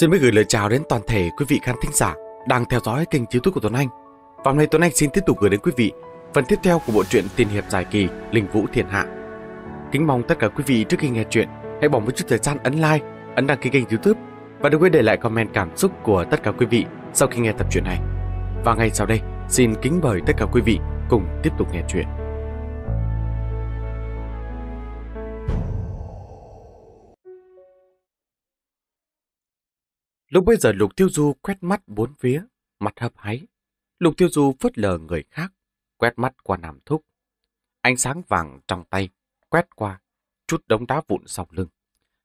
Xin mới gửi lời chào đến toàn thể quý vị khán thính giả đang theo dõi kênh YouTube của Tuấn Anh. Và hôm nay Tuấn Anh xin tiếp tục gửi đến quý vị phần tiếp theo của bộ truyện Tiên hiệp dài kỳ Linh Vũ Thiên Hạ. Kính mong tất cả quý vị trước khi nghe truyện hãy bỏ một chút thời gian ấn like, ấn đăng ký kênh YouTube và đừng quên để lại comment cảm xúc của tất cả quý vị sau khi nghe tập truyện này. Và ngay sau đây, xin kính mời tất cả quý vị cùng tiếp tục nghe truyện. Lúc bây giờ Lục Tiêu Du quét mắt bốn phía, mặt hấp háy. Lục Tiêu Du phớt lờ người khác, quét mắt qua Nam Thúc. Ánh sáng vàng trong tay, quét qua, chút đống đá vụn sau lưng.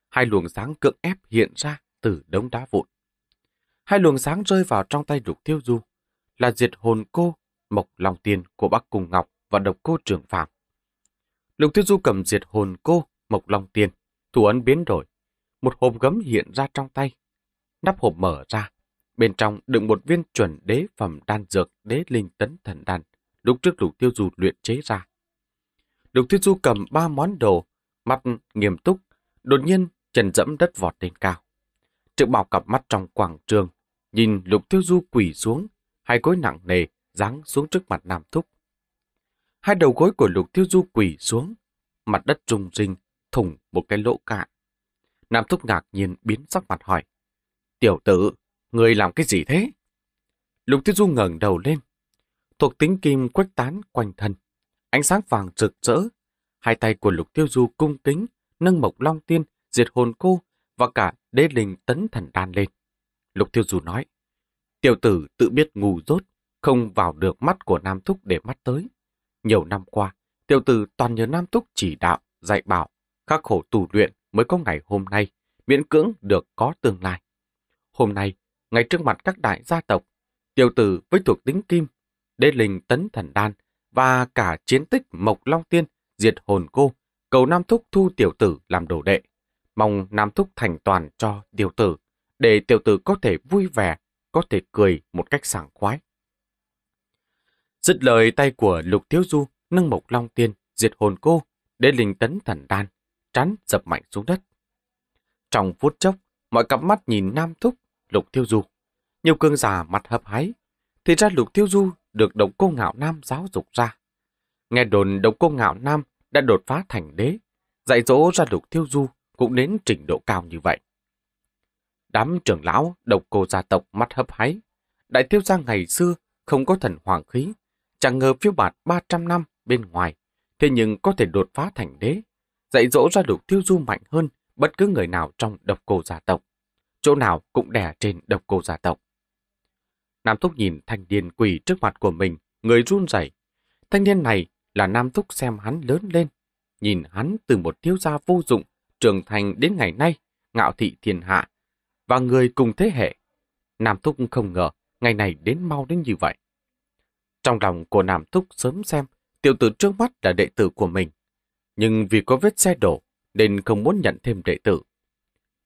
Hai luồng sáng cưỡng ép hiện ra từ đống đá vụn. Hai luồng sáng rơi vào trong tay Lục Tiêu Du là diệt hồn cô, mộc lòng tiền của Bắc Cùng Ngọc và độc cô trưởng phạm. Lục Tiêu Du cầm diệt hồn cô, mộc lòng tiền, thủ ấn biến đổi. Một hộp gấm hiện ra trong tay, nắp hộp mở ra. Bên trong đựng một viên chuẩn đế phẩm đan dược đế linh tấn thần đan, lúc trước Lục Tiêu Du luyện chế ra. Lục Tiêu Du cầm ba món đồ, mặt nghiêm túc, đột nhiên chân dẫm đất vọt lên cao. Triệu Bảo cặp mắt trong quảng trường, nhìn Lục Tiêu Du quỳ xuống, hai gối nặng nề giáng xuống trước mặt Nam Thúc. Hai đầu gối của Lục Tiêu Du quỳ xuống, mặt đất rung rinh, thủng một cái lỗ cạn. Nam Thúc ngạc nhiên biến sắc mặt hỏi. Tiểu tử, người làm cái gì thế? Lục Thiết Du ngẩng đầu lên. Thuộc tính kim quách tán quanh thân. Ánh sáng vàng rực rỡ. Hai tay của Lục Tiêu Du cung kính, nâng mộc long tiên, diệt hồn cô và cả đế linh tấn thần đan lên. Lục Tiêu Du nói, tiểu tử tự biết ngu dốt, không vào được mắt của Nam Thúc để mắt tới. Nhiều năm qua, tiểu tử toàn nhờ Nam Thúc chỉ đạo, dạy bảo, khắc khổ tù luyện mới có ngày hôm nay, miễn cưỡng được có tương lai. Hôm nay, ngay trước mặt các đại gia tộc, tiểu tử với thuộc tính kim, đế linh tấn thần đan và cả chiến tích Mộc Long Tiên diệt hồn cô, cầu Nam Thúc thu tiểu tử làm đồ đệ. Mong Nam Thúc thành toàn cho tiểu tử, để tiểu tử có thể vui vẻ, có thể cười một cách sảng khoái. Dứt lời tay của Lục Thiếu Du nâng Mộc Long Tiên diệt hồn cô, đế linh tấn thần đan, trán dập mạnh xuống đất. Trong phút chốc, mọi cặp mắt nhìn Nam Thúc Lục Thiêu Du. Nhiều cương già mặt hấp hái Thì ra Lục Thiêu Du được độc cô ngạo nam giáo dục ra. Nghe đồn độc cô ngạo nam đã đột phá thành đế. Dạy dỗ ra Lục Thiêu Du cũng đến trình độ cao như vậy. Đám trưởng lão độc cô gia tộc mắt hấp hái Đại tiêu gia ngày xưa không có thần hoàng khí. Chẳng ngờ phiêu bạt 300 năm bên ngoài. Thế nhưng có thể đột phá thành đế. Dạy dỗ ra Lục Thiêu Du mạnh hơn bất cứ người nào trong độc cô gia tộc chỗ nào cũng đè trên độc cô gia tộc. Nam Thúc nhìn thanh niên quỷ trước mặt của mình, người run rẩy. Thanh niên này là Nam Thúc xem hắn lớn lên, nhìn hắn từ một thiếu gia vô dụng, trưởng thành đến ngày nay, ngạo thị thiên hạ, và người cùng thế hệ. Nam Thúc không ngờ ngày này đến mau đến như vậy. Trong lòng của Nam Thúc sớm xem, tiểu tử trước mắt là đệ tử của mình. Nhưng vì có vết xe đổ, nên không muốn nhận thêm đệ tử.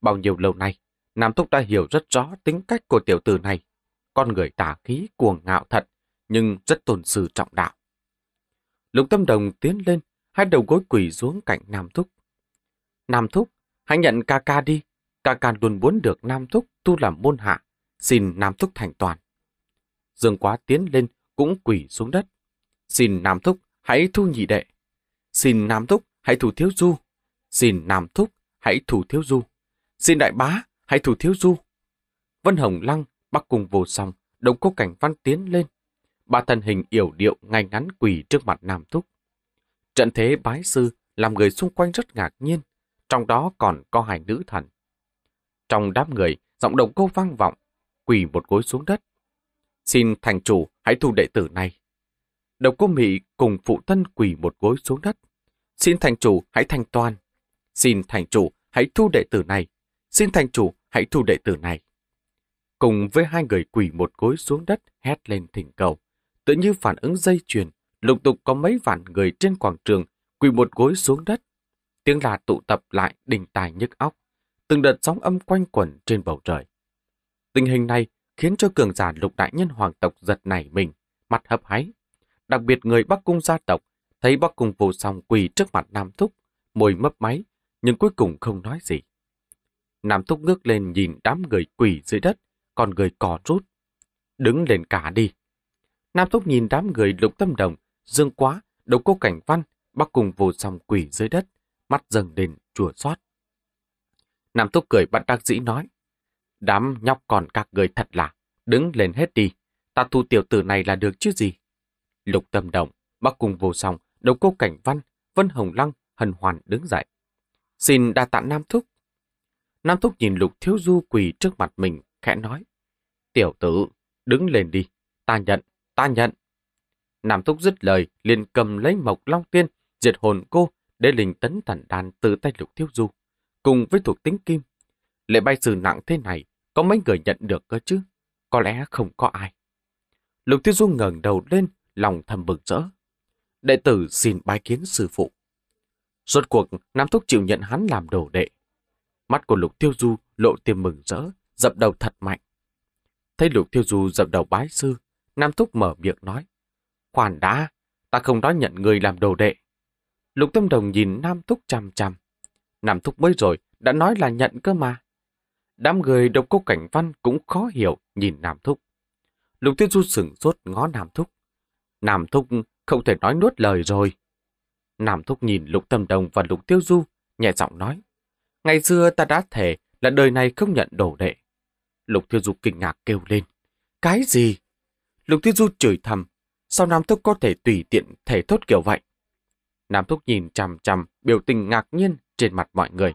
Bao nhiêu lâu nay, Nam thúc đã hiểu rất rõ tính cách của tiểu tử này. Con người tả khí cuồng ngạo thật, nhưng rất tôn sư trọng đạo. Lục Tâm Đồng tiến lên, hai đầu gối quỳ xuống cạnh Nam Thúc. Nam Thúc, hãy nhận ca ca đi. Ca ca luôn muốn được Nam Thúc tu làm môn hạ. Xin Nam Thúc thành toàn. Dương Quá tiến lên, cũng quỳ xuống đất. Xin Nam Thúc, hãy thu nhị đệ. Xin Nam Thúc, hãy thủ thiếu du. Xin Nam Thúc, hãy thủ thiếu du. Xin đại bá, hãy thủ thiếu du. Vân Hồng Lăng, bắt cùng vô song, đống cô cảnh văn tiến lên. Ba thân hình yểu điệu ngay ngắn quỳ trước mặt Nam Thúc. Trận thế bái sư làm người xung quanh rất ngạc nhiên, trong đó còn có hai nữ thần. Trong đám người, giọng đồng cô vang vọng, quỳ một gối xuống đất. Xin thành chủ hãy thu đệ tử này. Đồng cô Mỹ cùng phụ thân quỳ một gối xuống đất. Xin thành chủ hãy thành toàn. Xin thành chủ hãy thu đệ tử này. Xin thành chủ hãy thu đệ tử này. Cùng với hai người quỳ một gối xuống đất hét lên thỉnh cầu. Tự như phản ứng dây chuyền, lục tục có mấy vạn người trên quảng trường quỳ một gối xuống đất. Tiếng là tụ tập lại đình tài nhức óc, từng đợt sóng âm quanh quẩn trên bầu trời. Tình hình này khiến cho cường giả lục đại nhân hoàng tộc giật nảy mình, mặt hấp háy. Đặc biệt người Bắc Cung gia tộc thấy Bắc Cung vô song quỳ trước mặt Nam Thúc, môi mấp máy, nhưng cuối cùng không nói gì. Nam thúc ngước lên nhìn đám người quỷ dưới đất, còn người cỏ rút. Đứng lên cả đi. Nam thúc nhìn đám người lục tâm đồng, dương quá, đầu cô cảnh văn, bắt cùng vô song quỷ dưới đất, mắt dần lên chùa xót. Nam thúc cười bắt đắc dĩ nói, đám nhóc còn các người thật là, đứng lên hết đi, ta thu tiểu tử này là được chứ gì. Lục tâm đồng, bắt cùng vô song, đầu cô cảnh văn, vân hồng lăng, hần hoàn đứng dậy. Xin đa tạ Nam Thúc. Nam Thúc nhìn Lục Thiếu Du quỳ trước mặt mình, khẽ nói. Tiểu tử, đứng lên đi, ta nhận, ta nhận. Nam Thúc dứt lời, liền cầm lấy mộc long tiên, diệt hồn cô, để linh tấn thần đàn từ tay Lục Thiếu Du, cùng với thuộc tính kim. Lệ bay sự nặng thế này, có mấy người nhận được cơ chứ? Có lẽ không có ai. Lục Thiếu Du ngẩng đầu lên, lòng thầm bực rỡ. Đệ tử xin bái kiến sư phụ. Rốt cuộc, Nam Thúc chịu nhận hắn làm đồ đệ, Mắt của Lục Tiêu Du lộ tiềm mừng rỡ, dập đầu thật mạnh. Thấy Lục Tiêu Du dập đầu bái sư, Nam Thúc mở miệng nói. Khoản đã, ta không đó nhận người làm đồ đệ. Lục Tâm Đồng nhìn Nam Thúc chằm chằm. Nam Thúc mới rồi đã nói là nhận cơ mà. Đám người độc cô cảnh văn cũng khó hiểu nhìn Nam Thúc. Lục Tiêu Du sửng sốt ngó Nam Thúc. Nam Thúc không thể nói nuốt lời rồi. Nam Thúc nhìn Lục Tâm Đồng và Lục Tiêu Du, nhẹ giọng nói. Ngày xưa ta đã thể là đời này không nhận đồ đệ. Lục Thiêu Du kinh ngạc kêu lên. Cái gì? Lục Thiêu Du chửi thầm. Sao Nam Thúc có thể tùy tiện thể thốt kiểu vậy? Nam Thúc nhìn chằm chằm, biểu tình ngạc nhiên trên mặt mọi người.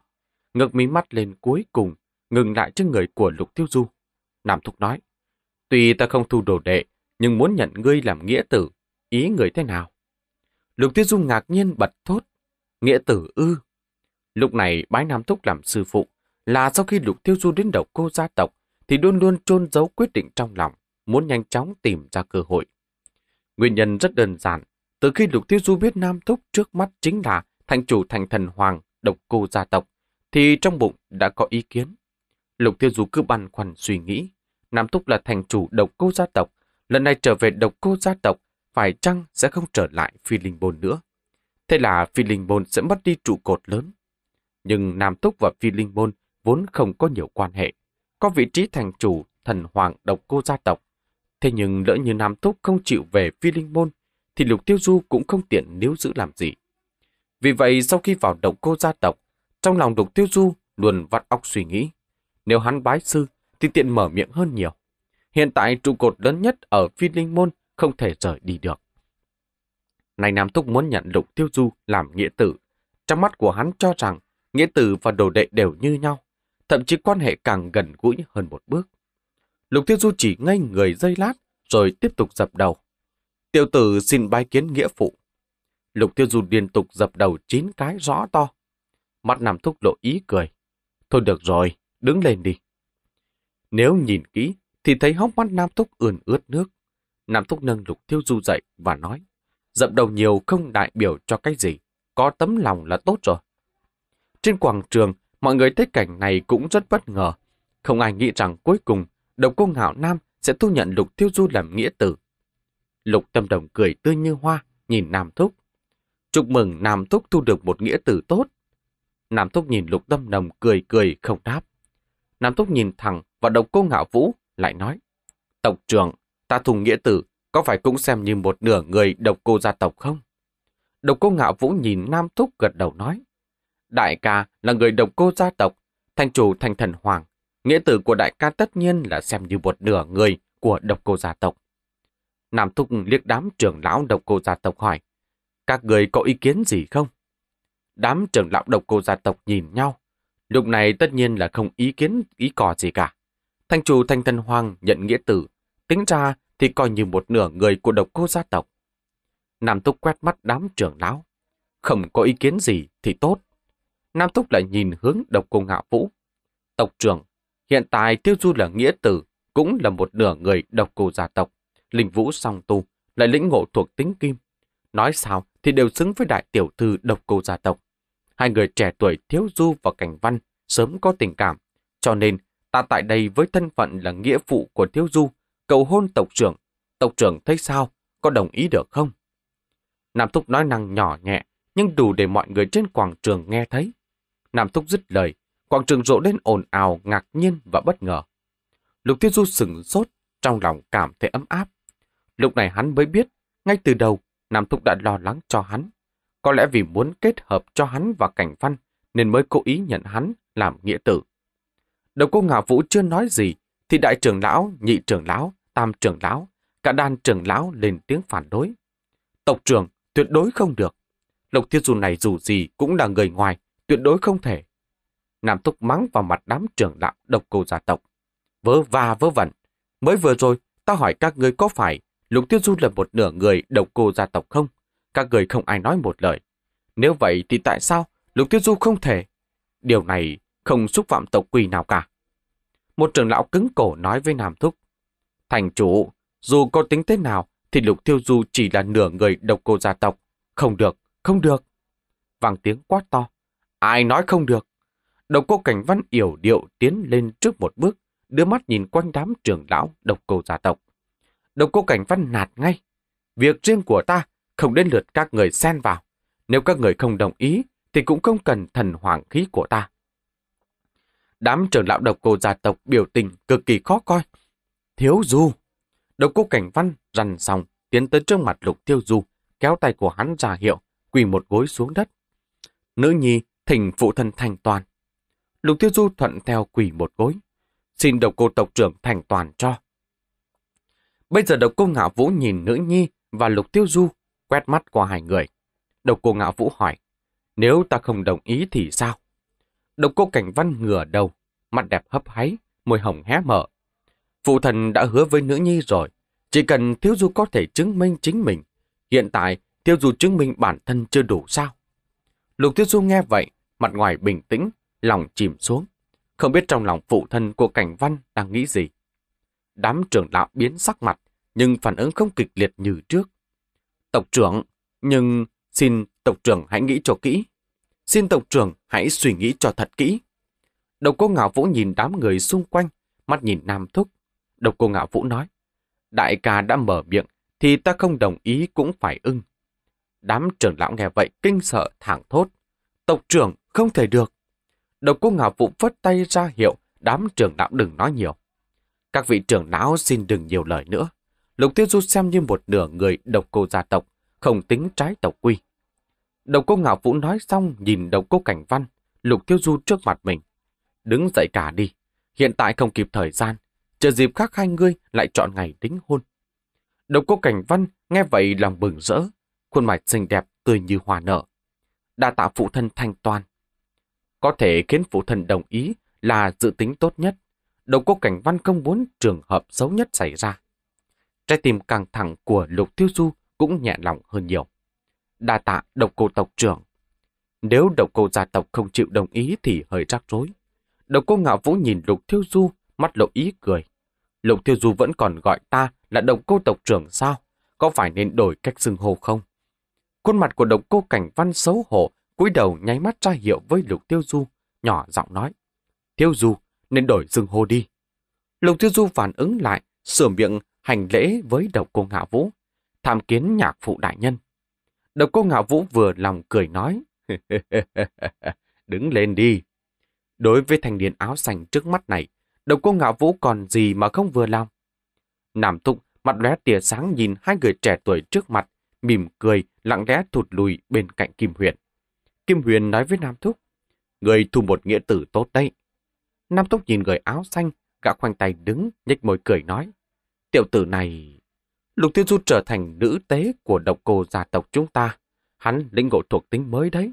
Ngực mí mắt lên cuối cùng, ngừng lại trước người của Lục Thiêu Du. Nam Thúc nói. Tuy ta không thu đồ đệ, nhưng muốn nhận ngươi làm nghĩa tử, ý người thế nào? Lục Tiêu du ngạc nhiên bật thốt. Nghĩa tử ư? Lúc này bái Nam Thúc làm sư phụ là sau khi Lục Tiêu Du đến đầu cô gia tộc thì luôn luôn chôn giấu quyết định trong lòng, muốn nhanh chóng tìm ra cơ hội. Nguyên nhân rất đơn giản, từ khi Lục Tiêu Du biết Nam Thúc trước mắt chính là thành chủ thành thần hoàng độc cô gia tộc, thì trong bụng đã có ý kiến. Lục Tiêu Du cứ băn khoăn suy nghĩ, Nam Thúc là thành chủ độc cô gia tộc, lần này trở về độc cô gia tộc, phải chăng sẽ không trở lại phi linh bồn nữa. Thế là phi linh bồn sẽ mất đi trụ cột lớn, nhưng Nam Túc và Phi Linh Môn vốn không có nhiều quan hệ. Có vị trí thành chủ, thần hoàng độc cô gia tộc. Thế nhưng lỡ như Nam Túc không chịu về Phi Linh Môn, thì Lục Tiêu Du cũng không tiện níu giữ làm gì. Vì vậy, sau khi vào độc cô gia tộc, trong lòng Lục Tiêu Du luôn vắt óc suy nghĩ. Nếu hắn bái sư, thì tiện mở miệng hơn nhiều. Hiện tại trụ cột lớn nhất ở Phi Linh Môn không thể rời đi được. Này Nam Túc muốn nhận Lục Tiêu Du làm nghĩa tử. Trong mắt của hắn cho rằng Nghĩa tử và đồ đệ đều như nhau, thậm chí quan hệ càng gần gũi hơn một bước. Lục Tiêu Du chỉ ngây người dây lát, rồi tiếp tục dập đầu. Tiêu tử xin bái kiến nghĩa phụ. Lục Tiêu Du liên tục dập đầu chín cái rõ to. Mắt nằm thúc lộ ý cười. Thôi được rồi, đứng lên đi. Nếu nhìn kỹ, thì thấy hốc mắt Nam thúc ươn ướt nước. Nam thúc nâng Lục Tiêu Du dậy và nói, dập đầu nhiều không đại biểu cho cái gì, có tấm lòng là tốt rồi. Trên quảng trường, mọi người thấy cảnh này cũng rất bất ngờ. Không ai nghĩ rằng cuối cùng, độc cô ngạo nam sẽ thu nhận Lục Tiêu Du làm nghĩa tử. Lục Tâm Đồng cười tươi như hoa, nhìn Nam Thúc. Chúc mừng Nam Thúc thu được một nghĩa tử tốt. Nam Thúc nhìn Lục Tâm Đồng cười cười không đáp. Nam Thúc nhìn thẳng vào độc cô ngạo vũ, lại nói. Tộc trưởng, ta thu nghĩa tử, có phải cũng xem như một nửa người độc cô gia tộc không? Độc cô ngạo vũ nhìn Nam Thúc gật đầu nói. Đại ca là người độc cô gia tộc, thành chủ thành thần hoàng. Nghĩa tử của đại ca tất nhiên là xem như một nửa người của độc cô gia tộc. Nam Thúc liếc đám trưởng lão độc cô gia tộc hỏi, các người có ý kiến gì không? Đám trưởng lão độc cô gia tộc nhìn nhau. Lúc này tất nhiên là không ý kiến ý cò gì cả. Thanh chủ Thanh Thần Hoàng nhận nghĩa tử, tính ra thì coi như một nửa người của độc cô gia tộc. Nam thúc quét mắt đám trưởng lão. Không có ý kiến gì thì tốt. Nam Túc lại nhìn hướng độc cô ngạo vũ. Tộc trưởng, hiện tại tiêu du là nghĩa tử, cũng là một nửa người độc cô gia tộc. Linh vũ song tu, lại lĩnh ngộ thuộc tính kim. Nói sao thì đều xứng với đại tiểu thư độc cô gia tộc. Hai người trẻ tuổi Thiếu Du và Cảnh Văn sớm có tình cảm, cho nên ta tại đây với thân phận là nghĩa phụ của Thiếu Du, cầu hôn tộc trưởng. Tộc trưởng thấy sao? Có đồng ý được không? Nam Thúc nói năng nhỏ nhẹ, nhưng đủ để mọi người trên quảng trường nghe thấy. Nam Thúc dứt lời, quảng trường rộ lên ồn ào, ngạc nhiên và bất ngờ. Lục Thiên Du sừng sốt, trong lòng cảm thấy ấm áp. Lúc này hắn mới biết, ngay từ đầu, Nam Thúc đã lo lắng cho hắn. Có lẽ vì muốn kết hợp cho hắn và cảnh văn, nên mới cố ý nhận hắn làm nghĩa tử. Đầu cô Ngạ Vũ chưa nói gì, thì đại trưởng lão, nhị trưởng lão, tam trưởng lão, cả đàn trưởng lão lên tiếng phản đối. Tộc trưởng tuyệt đối không được. Lục Thiên Du này dù gì cũng là người ngoài, tuyệt đối không thể. Nam Túc mắng vào mặt đám trưởng lão độc cô gia tộc. Vớ va vớ vẩn, mới vừa rồi ta hỏi các người có phải Lục Tiêu Du là một nửa người độc cô gia tộc không? Các người không ai nói một lời. Nếu vậy thì tại sao Lục Tiêu Du không thể? Điều này không xúc phạm tộc quỷ nào cả. Một trưởng lão cứng cổ nói với Nam Thúc. Thành chủ, dù có tính thế nào thì Lục Tiêu Du chỉ là nửa người độc cô gia tộc. Không được, không được. Vàng tiếng quá to. Ai nói không được? Độc cô Cảnh Văn yểu điệu tiến lên trước một bước, đưa mắt nhìn quanh đám trưởng lão độc cô gia tộc. Độc cô Cảnh Văn nạt ngay. Việc riêng của ta không đến lượt các người xen vào. Nếu các người không đồng ý, thì cũng không cần thần hoàng khí của ta. Đám trưởng lão độc cô gia tộc biểu tình cực kỳ khó coi. Thiếu Du! Độc cô Cảnh Văn rằn xong, tiến tới trước mặt Lục Tiêu Du, kéo tay của hắn ra hiệu, quỳ một gối xuống đất. Nữ nhi thỉnh phụ thân thành toàn. Lục Tiêu Du thuận theo quỷ một gối, xin độc cô tộc trưởng thành toàn cho. Bây giờ độc cô ngạo vũ nhìn nữ nhi và Lục Tiêu Du quét mắt qua hai người. Độc cô ngạo vũ hỏi, nếu ta không đồng ý thì sao? Độc cô cảnh văn ngửa đầu, mặt đẹp hấp háy, môi hồng hé mở. Phụ thần đã hứa với nữ nhi rồi, chỉ cần thiếu Du có thể chứng minh chính mình. Hiện tại, Tiêu Du chứng minh bản thân chưa đủ sao? Lục Tiêu Du nghe vậy, mặt ngoài bình tĩnh, lòng chìm xuống. Không biết trong lòng phụ thân của Cảnh Văn đang nghĩ gì. Đám trưởng lão biến sắc mặt, nhưng phản ứng không kịch liệt như trước. Tộc trưởng, nhưng xin tộc trưởng hãy nghĩ cho kỹ. Xin tộc trưởng hãy suy nghĩ cho thật kỹ. Độc cô ngạo vũ nhìn đám người xung quanh, mắt nhìn Nam Thúc. Độc cô ngạo vũ nói, đại ca đã mở miệng, thì ta không đồng ý cũng phải ưng. Đám trưởng lão nghe vậy kinh sợ thẳng thốt. Tộc trưởng, không thể được. Độc cô Ngạo Vũ vất tay ra hiệu đám trưởng lão đừng nói nhiều. Các vị trưởng lão xin đừng nhiều lời nữa. Lục Tiêu Du xem như một nửa người độc cô gia tộc, không tính trái tộc quy. Độc cô Ngạo Vũ nói xong nhìn độc cô Cảnh Văn, Lục Tiêu Du trước mặt mình. Đứng dậy cả đi, hiện tại không kịp thời gian, chờ dịp khác hai ngươi lại chọn ngày đính hôn. Độc cô Cảnh Văn nghe vậy lòng bừng rỡ, khuôn mặt xinh đẹp tươi như hòa nở. Đa tạ phụ thân thanh toàn, có thể khiến phụ thần đồng ý là dự tính tốt nhất. Đồng cô cảnh văn không muốn trường hợp xấu nhất xảy ra. Trái tim căng thẳng của Lục Thiêu Du cũng nhẹ lòng hơn nhiều. Đa tạ độc cô tộc trưởng. Nếu độc cô gia tộc không chịu đồng ý thì hơi rắc rối. Độc cô ngạo vũ nhìn Lục Thiêu Du, mắt lộ ý cười. Lục Thiêu Du vẫn còn gọi ta là độc cô tộc trưởng sao? Có phải nên đổi cách xưng hô không? Khuôn mặt của độc cô cảnh văn xấu hổ cúi đầu nháy mắt ra hiệu với Lục Tiêu Du, nhỏ giọng nói. Tiêu Du, nên đổi dừng hô đi. Lục Tiêu Du phản ứng lại, sửa miệng hành lễ với độc cô Ngạo Vũ, tham kiến nhạc phụ đại nhân. Độc cô Ngạo Vũ vừa lòng cười nói. Đứng lên đi. Đối với thành niên áo xanh trước mắt này, độc cô Ngạo Vũ còn gì mà không vừa lòng. Nam Tụng mặt lóe tia sáng nhìn hai người trẻ tuổi trước mặt, mỉm cười lặng lẽ thụt lùi bên cạnh Kim Huyền. Kim Huyền nói với Nam Thúc, người thu một nghĩa tử tốt đấy. Nam Thúc nhìn người áo xanh, gã khoanh tay đứng, nhếch môi cười nói. Tiểu tử này... Lục Thiên Du trở thành nữ tế của độc cô gia tộc chúng ta. Hắn lĩnh ngộ thuộc tính mới đấy.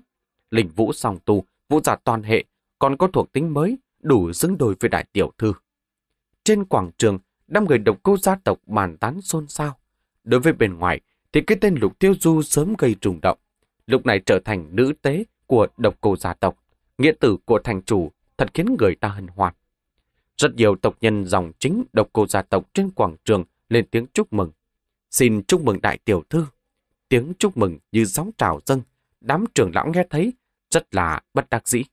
lĩnh vũ song tu, vũ giả toàn hệ, còn có thuộc tính mới, đủ xứng đôi với đại tiểu thư. Trên quảng trường, đám người độc cô gia tộc bàn tán xôn xao. Đối với bên ngoài, thì cái tên Lục Tiêu Du sớm gây trùng động lúc này trở thành nữ tế của độc cô gia tộc, nghĩa tử của thành chủ, thật khiến người ta hân hoan. Rất nhiều tộc nhân dòng chính độc cô gia tộc trên quảng trường lên tiếng chúc mừng. Xin chúc mừng đại tiểu thư. Tiếng chúc mừng như sóng trào dâng, đám trưởng lão nghe thấy, rất là bất đắc dĩ.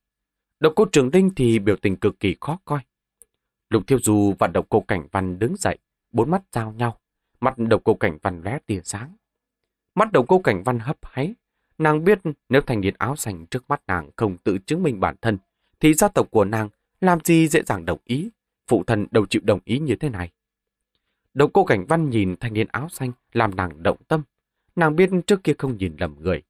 Độc cô trường linh thì biểu tình cực kỳ khó coi. Lục Thiêu Du và độc cô cảnh văn đứng dậy, bốn mắt giao nhau, mặt độc cô cảnh văn lóe tia sáng. Mắt độc cô cảnh văn hấp háy, Nàng biết nếu thanh niên áo xanh trước mắt nàng không tự chứng minh bản thân, thì gia tộc của nàng làm gì dễ dàng đồng ý, phụ thân đâu chịu đồng ý như thế này. Độc cô cảnh văn nhìn thanh niên áo xanh làm nàng động tâm. Nàng biết trước kia không nhìn lầm người.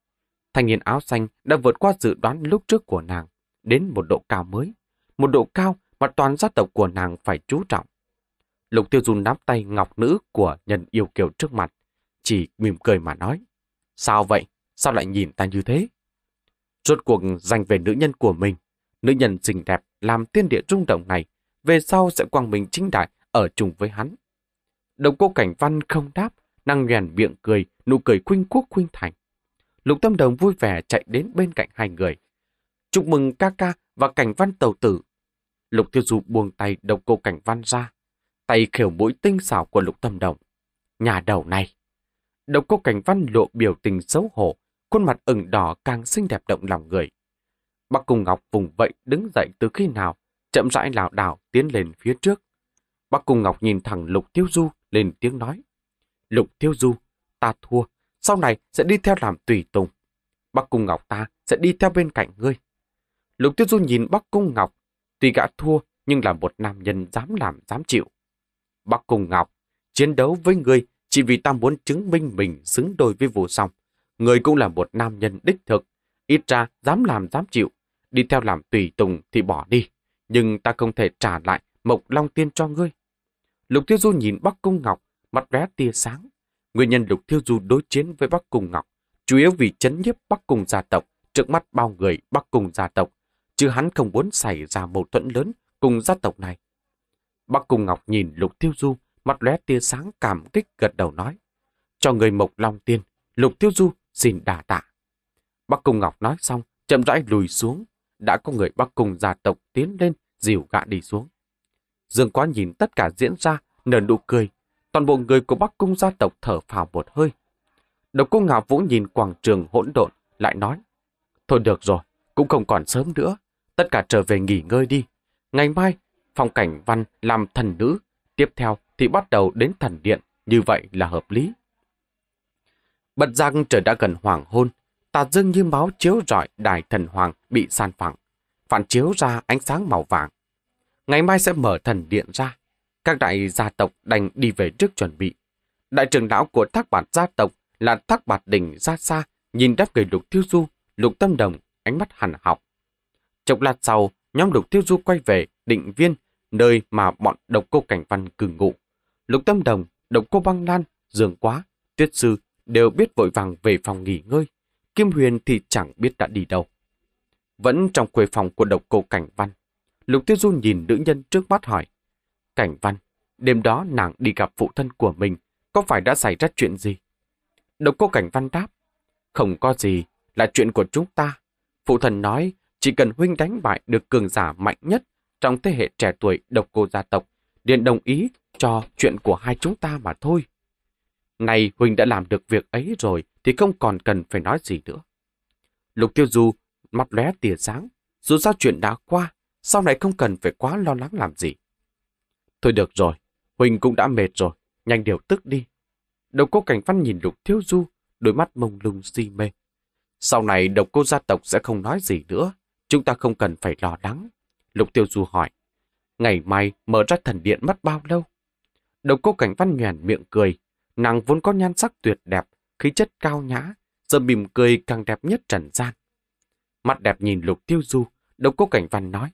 Thanh niên áo xanh đã vượt qua dự đoán lúc trước của nàng, đến một độ cao mới. Một độ cao mà toàn gia tộc của nàng phải chú trọng. Lục tiêu run nắm tay ngọc nữ của nhân yêu kiều trước mặt, chỉ mỉm cười mà nói. Sao vậy? sao lại nhìn ta như thế? Rốt cuộc dành về nữ nhân của mình, nữ nhân xinh đẹp làm tiên địa rung động này, về sau sẽ quang minh chính đại ở chung với hắn. Đồng cô Cảnh Văn không đáp, năng nhoèn miệng cười, nụ cười khuynh quốc khuynh thành. Lục Tâm Đồng vui vẻ chạy đến bên cạnh hai người. Chúc mừng ca ca và Cảnh Văn tàu tử. Lục Tiêu Du buông tay đồng cô Cảnh Văn ra, tay khều mũi tinh xảo của Lục Tâm Đồng. Nhà đầu này. Đồng cô Cảnh Văn lộ biểu tình xấu hổ, khuôn mặt ửng đỏ càng xinh đẹp động lòng người. Bắc Cung Ngọc vùng vẫy đứng dậy từ khi nào, chậm rãi lảo đảo tiến lên phía trước. Bắc Cung Ngọc nhìn thẳng Lục Tiêu Du lên tiếng nói. Lục Tiêu Du, ta thua, sau này sẽ đi theo làm tùy tùng. Bắc Cung Ngọc ta sẽ đi theo bên cạnh ngươi. Lục Tiêu Du nhìn Bắc Cung Ngọc, tuy gã thua nhưng là một nam nhân dám làm dám chịu. Bắc Cung Ngọc, chiến đấu với ngươi chỉ vì ta muốn chứng minh mình xứng đôi với vô song người cũng là một nam nhân đích thực, ít ra dám làm dám chịu, đi theo làm tùy tùng thì bỏ đi, nhưng ta không thể trả lại mộc long tiên cho ngươi. Lục Thiêu Du nhìn Bắc Cung Ngọc, mắt vé tia sáng. Nguyên nhân Lục Thiêu Du đối chiến với Bắc Cung Ngọc, chủ yếu vì chấn nhiếp Bắc Cung gia tộc, trước mắt bao người Bắc Cung gia tộc, chứ hắn không muốn xảy ra mâu thuẫn lớn cùng gia tộc này. Bắc Cung Ngọc nhìn Lục Thiêu Du, mắt lóe tia sáng cảm kích gật đầu nói. Cho người Mộc Long Tiên, Lục Tiêu Du xin đà tạ. Bắc Cung Ngọc nói xong, chậm rãi lùi xuống. Đã có người Bắc Cung gia tộc tiến lên, dìu gã đi xuống. Dương Quá nhìn tất cả diễn ra, nở nụ cười. Toàn bộ người của Bắc Cung gia tộc thở phào một hơi. Độc Cung Ngọc Vũ nhìn quảng trường hỗn độn, lại nói. Thôi được rồi, cũng không còn sớm nữa. Tất cả trở về nghỉ ngơi đi. Ngày mai, phong cảnh văn làm thần nữ. Tiếp theo thì bắt đầu đến thần điện. Như vậy là hợp lý. Bật giác trời đã gần hoàng hôn, tà dương như máu chiếu rọi đài thần hoàng bị san phẳng, phản chiếu ra ánh sáng màu vàng. Ngày mai sẽ mở thần điện ra, các đại gia tộc đành đi về trước chuẩn bị. Đại trưởng lão của thác bạt gia tộc là thác bạt đỉnh ra xa, nhìn đáp người lục tiêu du, lục tâm đồng, ánh mắt hẳn học. Chốc lát sau, nhóm lục tiêu du quay về định viên, nơi mà bọn độc cô cảnh văn cư ngụ. Lục tâm đồng, độc cô băng lan, dường quá, tuyết sư đều biết vội vàng về phòng nghỉ ngơi. Kim Huyền thì chẳng biết đã đi đâu. Vẫn trong quê phòng của độc cô Cảnh Văn, Lục Tiêu Du nhìn nữ nhân trước mắt hỏi. Cảnh Văn, đêm đó nàng đi gặp phụ thân của mình, có phải đã xảy ra chuyện gì? Độc cô Cảnh Văn đáp, không có gì, là chuyện của chúng ta. Phụ thần nói, chỉ cần huynh đánh bại được cường giả mạnh nhất trong thế hệ trẻ tuổi độc cô gia tộc, liền đồng ý cho chuyện của hai chúng ta mà thôi. Này Huynh đã làm được việc ấy rồi thì không còn cần phải nói gì nữa. Lục Tiêu Du mắt lóe tia sáng, dù sao chuyện đã qua, sau này không cần phải quá lo lắng làm gì. Thôi được rồi, Huỳnh cũng đã mệt rồi, nhanh điều tức đi. Độc cô Cảnh Văn nhìn Lục Tiêu Du, đôi mắt mông lung si mê. Sau này độc cô gia tộc sẽ không nói gì nữa, chúng ta không cần phải lo lắng. Lục Tiêu Du hỏi, ngày mai mở ra thần điện mất bao lâu? Độc cô Cảnh Văn nhoèn miệng cười, Nàng vốn có nhan sắc tuyệt đẹp, khí chất cao nhã, giờ mỉm cười càng đẹp nhất trần gian. mặt đẹp nhìn lục tiêu du, độc cô cảnh văn nói.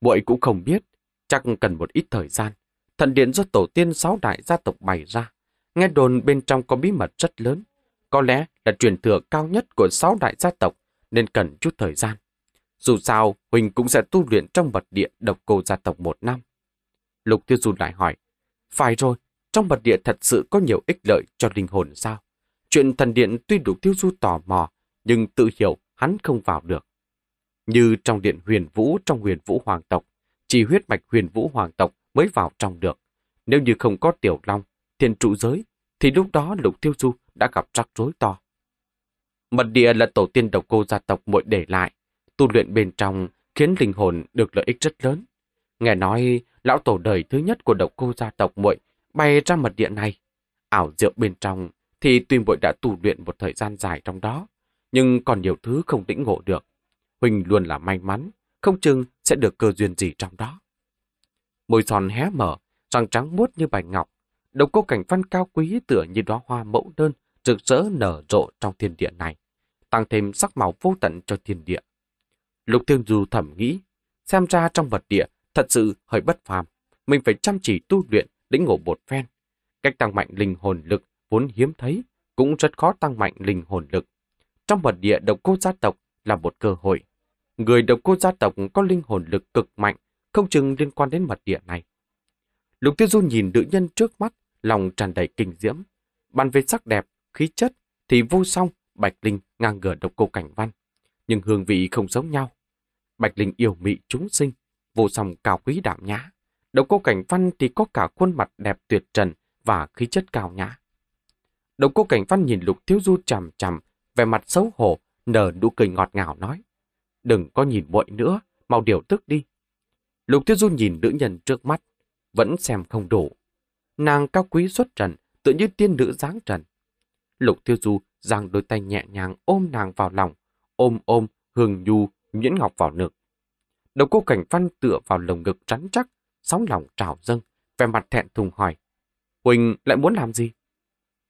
Bội cũng không biết, chắc cần một ít thời gian. Thần điện do tổ tiên sáu đại gia tộc bày ra. Nghe đồn bên trong có bí mật rất lớn. Có lẽ là truyền thừa cao nhất của sáu đại gia tộc, nên cần chút thời gian. Dù sao, Huỳnh cũng sẽ tu luyện trong mật địa độc cô gia tộc một năm. Lục tiêu du lại hỏi. Phải rồi, trong mật địa thật sự có nhiều ích lợi cho linh hồn sao? Chuyện thần điện tuy đủ tiêu du tò mò, nhưng tự hiểu hắn không vào được. Như trong điện huyền vũ trong huyền vũ hoàng tộc, chỉ huyết mạch huyền vũ hoàng tộc mới vào trong được. Nếu như không có tiểu long, thiên trụ giới, thì lúc đó lục tiêu du đã gặp rắc rối to. Mật địa là tổ tiên độc cô gia tộc muội để lại, tu luyện bên trong khiến linh hồn được lợi ích rất lớn. Nghe nói, lão tổ đời thứ nhất của độc cô gia tộc muội Bay ra mật điện này, ảo diệu bên trong thì tuy Bội đã tu luyện một thời gian dài trong đó, nhưng còn nhiều thứ không tĩnh ngộ được. Huỳnh luôn là may mắn, không chừng sẽ được cơ duyên gì trong đó. Môi son hé mở, răng trắng muốt như bài ngọc, độc cô cảnh văn cao quý tựa như đóa hoa mẫu đơn rực rỡ nở rộ trong thiên địa này, tăng thêm sắc màu vô tận cho thiên địa. Lục Thiên Du thẩm nghĩ, xem ra trong vật địa thật sự hơi bất phàm, mình phải chăm chỉ tu luyện lĩnh ngộ một phen. Cách tăng mạnh linh hồn lực vốn hiếm thấy, cũng rất khó tăng mạnh linh hồn lực. Trong mật địa độc cô gia tộc là một cơ hội. Người độc cô gia tộc có linh hồn lực cực mạnh, không chừng liên quan đến mật địa này. Lục Tiêu Du nhìn nữ nhân trước mắt, lòng tràn đầy kinh diễm. Bàn về sắc đẹp, khí chất thì vô song, Bạch Linh ngang ngửa độc cô cảnh văn. Nhưng hương vị không giống nhau. Bạch Linh yêu mị chúng sinh, vô song cao quý đảm nhã. Độc cô Cảnh Văn thì có cả khuôn mặt đẹp tuyệt trần và khí chất cao nhã. Độc cô Cảnh Văn nhìn Lục Thiếu Du chằm chằm, vẻ mặt xấu hổ, nở nụ cười ngọt ngào nói. Đừng có nhìn bội nữa, mau điều tức đi. Lục Thiếu Du nhìn nữ nhân trước mắt, vẫn xem không đủ. Nàng cao quý xuất trần, tự như tiên nữ dáng trần. Lục Thiếu Du giang đôi tay nhẹ nhàng ôm nàng vào lòng, ôm ôm Hương Nhu, Nguyễn Ngọc vào ngực. Đầu cô Cảnh Văn tựa vào lồng ngực rắn chắc, sóng lòng trào dâng, vẻ mặt thẹn thùng hỏi. Huỳnh lại muốn làm gì?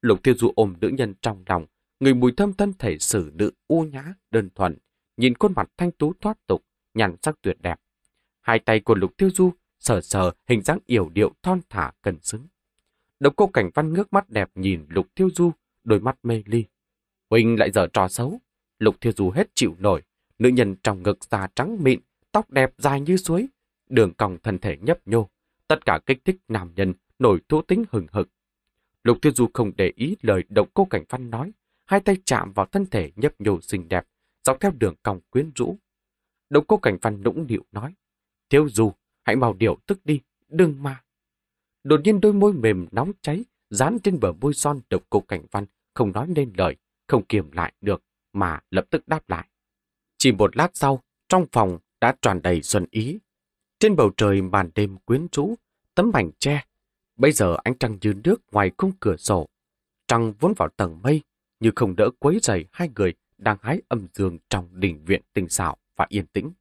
Lục Tiêu Du ôm nữ nhân trong lòng, người mùi thơm thân thể xử nữ u nhã, đơn thuần, nhìn khuôn mặt thanh tú thoát tục, nhàn sắc tuyệt đẹp. Hai tay của Lục Tiêu Du sờ sờ hình dáng yểu điệu thon thả cần xứng. Độc cô cảnh văn ngước mắt đẹp nhìn Lục Tiêu Du, đôi mắt mê ly. Huỳnh lại giở trò xấu. Lục Tiêu Du hết chịu nổi. Nữ nhân trong ngực già trắng mịn, tóc đẹp dài như suối, Đường cong thân thể nhấp nhô, tất cả kích thích nam nhân nổi thú tính hừng hực. Lục Thiên Du không để ý lời động cô cảnh văn nói, hai tay chạm vào thân thể nhấp nhô xinh đẹp, dọc theo đường cong quyến rũ. Động cô cảnh văn nũng nịu nói, Thiếu Du, hãy mau điệu tức đi, đừng mà. Đột nhiên đôi môi mềm nóng cháy, dán trên bờ môi son động cô cảnh văn, không nói nên lời, không kiềm lại được, mà lập tức đáp lại. Chỉ một lát sau, trong phòng đã tràn đầy xuân ý, trên bầu trời màn đêm quyến rũ, tấm mảnh tre. Bây giờ ánh trăng như nước ngoài khung cửa sổ. Trăng vốn vào tầng mây, như không đỡ quấy rầy hai người đang hái âm dương trong đỉnh viện tình xảo và yên tĩnh.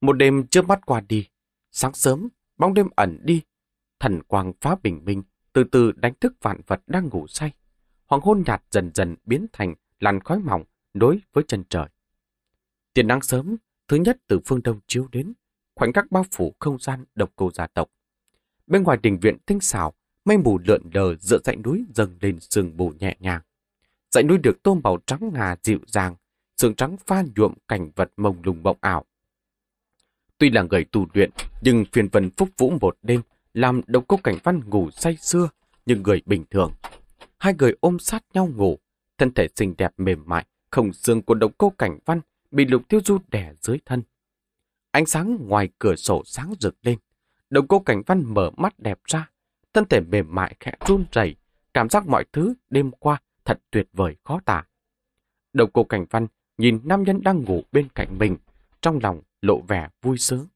Một đêm chưa mắt qua đi, sáng sớm, bóng đêm ẩn đi, thần quang phá bình minh, từ từ đánh thức vạn vật đang ngủ say. Hoàng hôn nhạt dần dần biến thành làn khói mỏng đối với chân trời. Tiền nắng sớm, thứ nhất từ phương đông chiếu đến, khoảnh khắc bao phủ không gian độc cô gia tộc. Bên ngoài đình viện tinh xảo, mây mù lượn lờ giữa dãy núi dâng lên sương mù nhẹ nhàng. Dãy núi được tôm màu trắng ngà dịu dàng, sương trắng pha nhuộm cảnh vật mông lung mộng ảo. Tuy là người tu luyện, nhưng phiền vân phúc vũ một đêm làm độc cô cảnh văn ngủ say sưa như người bình thường. Hai người ôm sát nhau ngủ, thân thể xinh đẹp mềm mại, không xương của độc cô cảnh văn bị lục tiêu du đẻ dưới thân. Ánh sáng ngoài cửa sổ sáng rực lên. Đồng cô Cảnh Văn mở mắt đẹp ra. Thân thể mềm mại khẽ run rẩy Cảm giác mọi thứ đêm qua thật tuyệt vời khó tả. Đồng cô Cảnh Văn nhìn nam nhân đang ngủ bên cạnh mình. Trong lòng lộ vẻ vui sướng.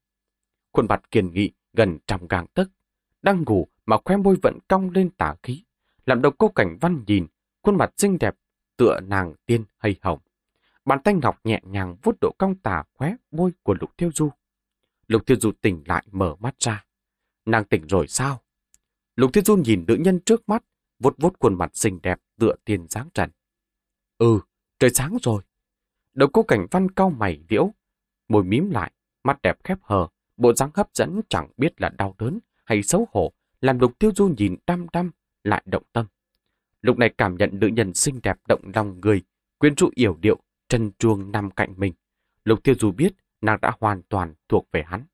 Khuôn mặt kiền nghị gần trăm gang tức. Đang ngủ mà khoe môi vẫn cong lên tả khí. Làm đồng cô Cảnh Văn nhìn khuôn mặt xinh đẹp tựa nàng tiên hay hồng. Bàn tay ngọc nhẹ nhàng vuốt độ cong tà khóe môi của Lục Tiêu Du. Lục Tiêu Du tỉnh lại mở mắt ra. Nàng tỉnh rồi sao? Lục Tiêu Du nhìn nữ nhân trước mắt, vuốt vuốt khuôn mặt xinh đẹp tựa tiền dáng trần. Ừ, trời sáng rồi. Đầu cô cảnh văn cao mày liễu, môi mím lại, mắt đẹp khép hờ, bộ dáng hấp dẫn chẳng biết là đau đớn hay xấu hổ, làm Lục Tiêu Du nhìn đăm đăm lại động tâm. Lúc này cảm nhận nữ nhân xinh đẹp động lòng người, quyến rũ yểu điệu chân chuông nằm cạnh mình. Lục Tiêu Du biết nàng đã hoàn toàn thuộc về hắn.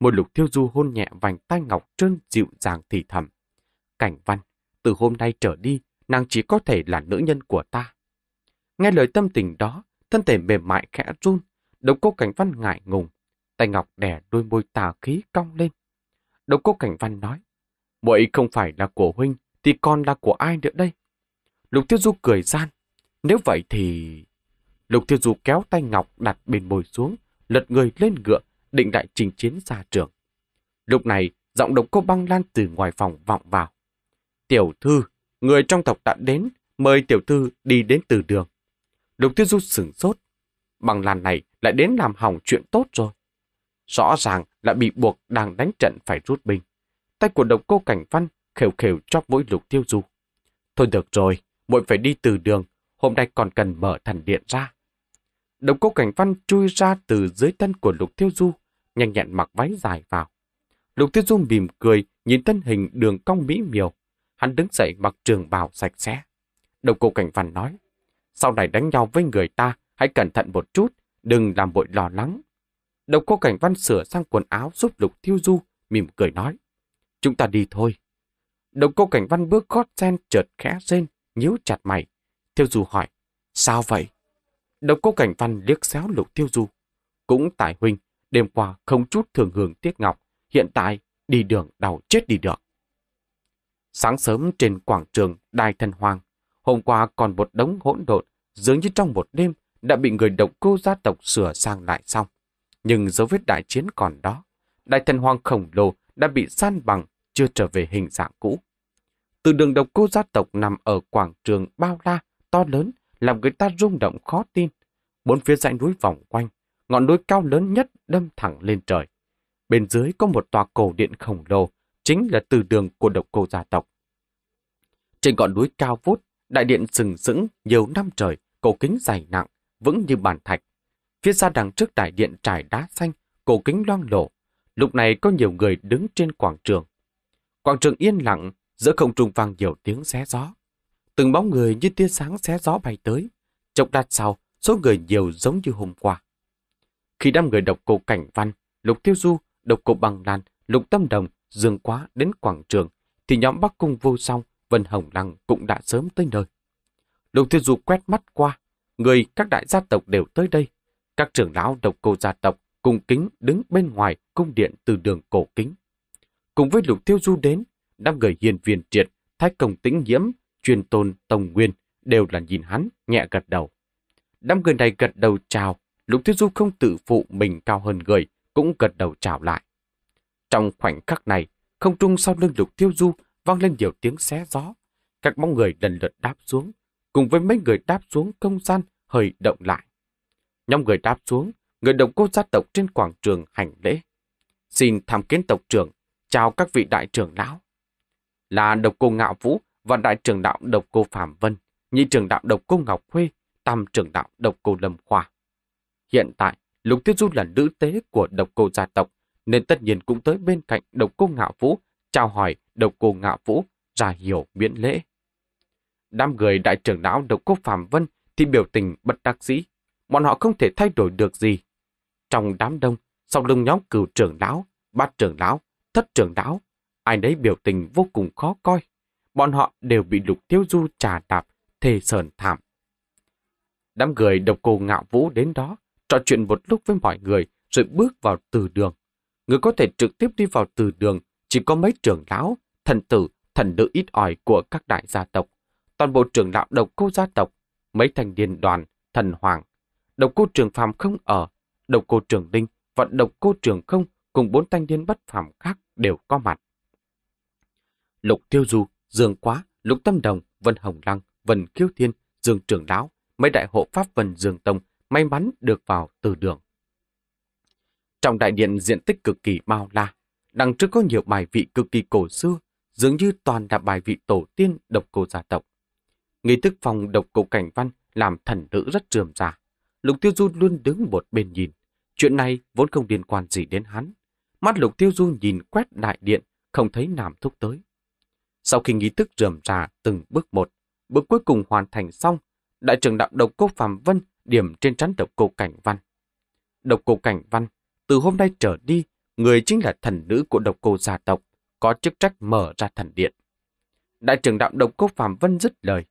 Một lục tiêu du hôn nhẹ vành tay ngọc trơn dịu dàng thì thầm. Cảnh văn, từ hôm nay trở đi, nàng chỉ có thể là nữ nhân của ta. Nghe lời tâm tình đó, thân thể mềm mại khẽ run, độc cô cảnh văn ngại ngùng. Tay ngọc đè đôi môi tà khí cong lên. Độc cô cảnh văn nói, muội không phải là của huynh, thì còn là của ai nữa đây? Lục tiêu du cười gian, nếu vậy thì... Lục Thiên Du kéo tay Ngọc đặt bên bồi xuống, lật người lên ngựa, định đại trình chiến ra trường. Lúc này, giọng độc cô băng lan từ ngoài phòng vọng vào. Tiểu thư, người trong tộc đã đến, mời tiểu thư đi đến từ đường. Lục Thiên Du sửng sốt. băng lan này lại đến làm hỏng chuyện tốt rồi. Rõ ràng là bị buộc đang đánh trận phải rút binh. Tay của độc cô Cảnh Văn khều khều chóp mũi Lục Tiêu Du. Thôi được rồi, muội phải đi từ đường, hôm nay còn cần mở thần điện ra. Đồng cô cảnh văn chui ra từ dưới thân của Lục Tiêu Du, nhanh nhẹn mặc váy dài vào. Lục Tiêu Du mỉm cười, nhìn thân hình đường cong mỹ miều. Hắn đứng dậy mặc trường bào sạch sẽ. Đồng cô cảnh văn nói, sau này đánh nhau với người ta, hãy cẩn thận một chút, đừng làm bội lo lắng. Đồng cô cảnh văn sửa sang quần áo giúp Lục Tiêu Du, mỉm cười nói, chúng ta đi thôi. Đồng cô cảnh văn bước gót sen trượt khẽ lên, nhíu chặt mày. Tiêu Du hỏi, sao vậy? Độc cô cảnh văn liếc xéo lục tiêu du. Cũng tài huynh, đêm qua không chút thường hưởng tiếc ngọc, hiện tại đi đường đau chết đi được. Sáng sớm trên quảng trường Đài Thần Hoàng, hôm qua còn một đống hỗn độn, dường như trong một đêm đã bị người độc cô gia tộc sửa sang lại xong. Nhưng dấu vết đại chiến còn đó, đài Thần Hoàng khổng lồ đã bị san bằng, chưa trở về hình dạng cũ. Từ đường độc cô gia tộc nằm ở quảng trường bao la, to lớn, làm người ta rung động khó tin. Bốn phía dãy núi vòng quanh, ngọn núi cao lớn nhất đâm thẳng lên trời. Bên dưới có một tòa cổ điện khổng lồ, chính là từ đường của độc cô gia tộc. Trên ngọn núi cao vút, đại điện sừng sững nhiều năm trời, cổ kính dày nặng, vững như bàn thạch. Phía xa đằng trước đại điện trải đá xanh, cổ kính loang lổ. Lúc này có nhiều người đứng trên quảng trường. Quảng trường yên lặng, giữa không trung vang nhiều tiếng xé gió từng bóng người như tia sáng xé gió bay tới. Chốc đát sau, số người nhiều giống như hôm qua. Khi đám người độc cổ Cảnh Văn, Lục Tiêu Du, độc cổ Bằng Lan, Lục Tâm Đồng, Dương Quá đến quảng trường, thì nhóm Bắc Cung vô song, Vân Hồng Lăng cũng đã sớm tới nơi. Lục Tiêu Du quét mắt qua, người các đại gia tộc đều tới đây. Các trưởng lão độc cổ gia tộc cùng kính đứng bên ngoài cung điện từ đường cổ kính. Cùng với Lục Tiêu Du đến, đám người hiền viên triệt, thái công tĩnh nhiễm chuyên tôn Tông Nguyên đều là nhìn hắn, nhẹ gật đầu. Đám người này gật đầu chào, Lục Thiết Du không tự phụ mình cao hơn người, cũng gật đầu chào lại. Trong khoảnh khắc này, không trung sau lưng Lục Thiêu Du vang lên nhiều tiếng xé gió. Các bóng người lần lượt đáp xuống, cùng với mấy người đáp xuống không gian hơi động lại. Nhóm người đáp xuống, người đồng cô gia tộc trên quảng trường hành lễ. Xin tham kiến tộc trưởng, chào các vị đại trưởng lão. Là độc cô ngạo vũ và đại trưởng đạo độc cô Phạm Vân, nhị trưởng đạo độc cô Ngọc Khuê, tam trưởng đạo độc cô Lâm Khoa. Hiện tại, Lục Tiết Du là nữ tế của độc cô gia tộc, nên tất nhiên cũng tới bên cạnh độc cô Ngạo Vũ, chào hỏi độc cô Ngạo Vũ, ra hiểu miễn lễ. Đám người đại trưởng đạo độc cô Phạm Vân thì biểu tình bất đắc dĩ, bọn họ không thể thay đổi được gì. Trong đám đông, sau lưng nhóm cửu trưởng lão, bát trưởng lão, thất trưởng lão, ai nấy biểu tình vô cùng khó coi bọn họ đều bị lục thiếu du trà đạp, thề sờn thảm. Đám người độc cô ngạo vũ đến đó, trò chuyện một lúc với mọi người, rồi bước vào từ đường. Người có thể trực tiếp đi vào từ đường, chỉ có mấy trưởng lão, thần tử, thần nữ ít ỏi của các đại gia tộc. Toàn bộ trưởng lão độc cô gia tộc, mấy thành điền đoàn, thần hoàng. Độc cô trường phàm không ở, độc cô trường linh và độc cô trường không cùng bốn thanh niên bất phàm khác đều có mặt. Lục Tiêu Du Dương Quá, Lục Tâm Đồng, Vân Hồng Lăng, Vân Kiêu Thiên, Dương Trường Lão, mấy đại hộ pháp Vân Dương Tông may mắn được vào từ đường. Trong đại điện diện tích cực kỳ bao la, đằng trước có nhiều bài vị cực kỳ cổ xưa, dường như toàn là bài vị tổ tiên độc cô gia tộc. Nghi thức phòng độc cổ cảnh văn làm thần nữ rất rườm rà. Lục Tiêu Du luôn đứng một bên nhìn. Chuyện này vốn không liên quan gì đến hắn. Mắt Lục Tiêu Du nhìn quét đại điện, không thấy Nam Thúc tới. Sau khi nghi thức rườm rà từng bước một, bước cuối cùng hoàn thành xong, đại trưởng đạo độc cô Phạm Vân điểm trên trán độc cô Cảnh Văn. Độc cô Cảnh Văn, từ hôm nay trở đi, người chính là thần nữ của độc cô gia tộc, có chức trách mở ra thần điện. Đại trưởng đạo độc cô Phạm Vân dứt lời,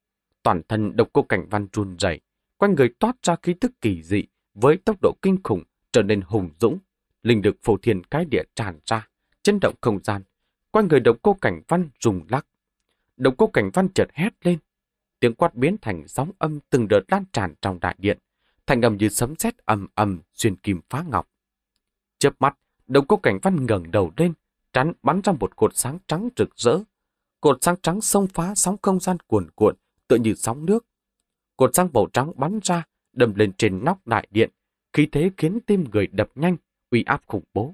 toàn thân độc cô Cảnh Văn run rẩy, quanh người toát ra khí thức kỳ dị với tốc độ kinh khủng trở nên hùng dũng, linh lực phổ thiên cái địa tràn ra, chấn động không gian, quanh người độc cô cảnh văn rùng lắc. Độc cô cảnh văn chợt hét lên. Tiếng quát biến thành sóng âm từng đợt lan tràn trong đại điện. Thành âm như sấm sét ầm ầm xuyên kim phá ngọc. Chớp mắt, độc cô cảnh văn ngẩng đầu lên, tránh bắn ra một cột sáng trắng rực rỡ. Cột sáng trắng xông phá sóng không gian cuồn cuộn, tựa như sóng nước. Cột sáng màu trắng bắn ra, đâm lên trên nóc đại điện, khí thế khiến tim người đập nhanh, uy áp khủng bố.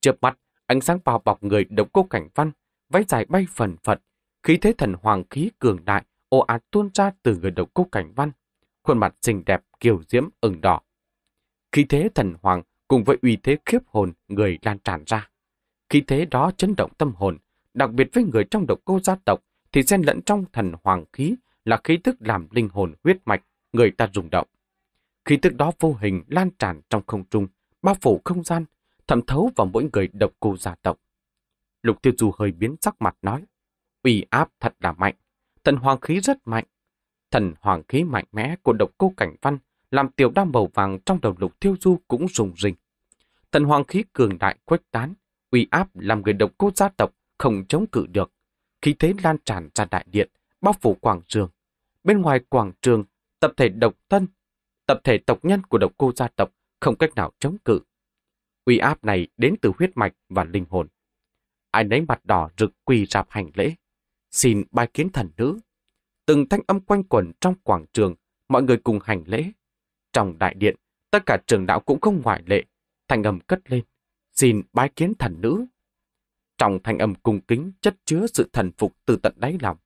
Chớp mắt, Ánh sáng bao bọc người độc cô cảnh văn, váy dài bay phần phật, khí thế thần hoàng khí cường đại, ô ạt tuôn ra từ người độc cô cảnh văn. Khuôn mặt xinh đẹp kiều diễm ửng đỏ. Khí thế thần hoàng cùng với uy thế khiếp hồn người lan tràn ra. Khí thế đó chấn động tâm hồn, đặc biệt với người trong độc cô gia tộc thì xen lẫn trong thần hoàng khí là khí thức làm linh hồn huyết mạch người ta rung động. Khí thức đó vô hình lan tràn trong không trung, bao phủ không gian, thẩm thấu vào mỗi người độc cô gia tộc. Lục tiêu du hơi biến sắc mặt nói, uy áp thật là mạnh, thần hoàng khí rất mạnh. Thần hoàng khí mạnh mẽ của độc cô cảnh văn làm tiểu đam màu vàng trong đầu lục tiêu du cũng rùng rình. Thần hoàng khí cường đại quách tán, uy áp làm người độc cô gia tộc không chống cự được. Khí thế lan tràn ra đại điện, bao phủ quảng trường. Bên ngoài quảng trường, tập thể độc thân, tập thể tộc nhân của độc cô gia tộc không cách nào chống cự. Uy áp này đến từ huyết mạch và linh hồn. Ai nấy mặt đỏ rực quỳ rạp hành lễ. Xin bài kiến thần nữ. Từng thanh âm quanh quẩn trong quảng trường, mọi người cùng hành lễ. Trong đại điện, tất cả trường đạo cũng không ngoại lệ. Thanh âm cất lên. Xin bái kiến thần nữ. Trong thanh âm cung kính chất chứa sự thần phục từ tận đáy lòng.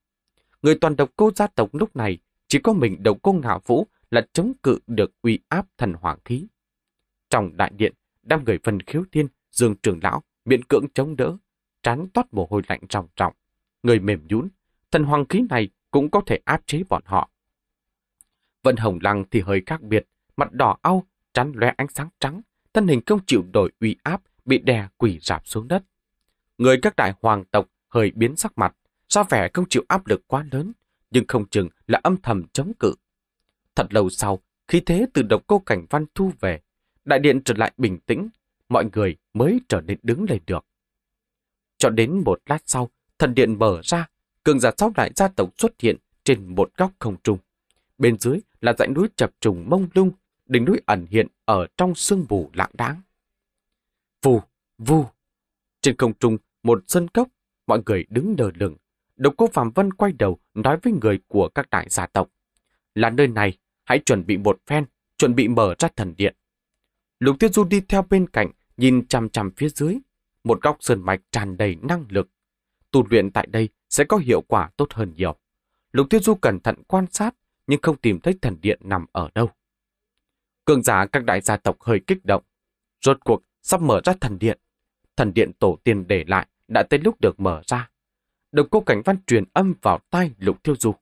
Người toàn độc cô gia tộc lúc này chỉ có mình đầu cô ngạo vũ là chống cự được uy áp thần hoàng khí. Trong đại điện, Đám người phần khiếu thiên, dương trường lão, biện cưỡng chống đỡ, trán toát mồ hôi lạnh ròng ròng. Người mềm nhún thần hoàng khí này cũng có thể áp chế bọn họ. Vân Hồng Lăng thì hơi khác biệt, mặt đỏ au, trán lóe ánh sáng trắng, thân hình không chịu đổi uy áp, bị đè quỳ rạp xuống đất. Người các đại hoàng tộc hơi biến sắc mặt, ra vẻ không chịu áp lực quá lớn, nhưng không chừng là âm thầm chống cự. Thật lâu sau, khí thế từ độc cô cảnh văn thu về, Đại điện trở lại bình tĩnh, mọi người mới trở nên đứng lên được. Cho đến một lát sau, thần điện mở ra, cường giả sáu đại gia tộc xuất hiện trên một góc không trung. Bên dưới là dãy núi chập trùng mông lung, đỉnh núi ẩn hiện ở trong sương mù lạng đáng. Vù, vù. Trên không trung, một sân cốc, mọi người đứng đờ lửng. Độc cô Phạm Vân quay đầu nói với người của các đại gia tộc. Là nơi này, hãy chuẩn bị một phen, chuẩn bị mở ra thần điện. Lục Tiết Du đi theo bên cạnh, nhìn chằm chằm phía dưới. Một góc sơn mạch tràn đầy năng lực. Tu luyện tại đây sẽ có hiệu quả tốt hơn nhiều. Lục Tiết Du cẩn thận quan sát, nhưng không tìm thấy thần điện nằm ở đâu. Cường giả các đại gia tộc hơi kích động. Rốt cuộc sắp mở ra thần điện. Thần điện tổ tiên để lại đã tới lúc được mở ra. Độc cô cảnh văn truyền âm vào tai Lục Thiêu Du.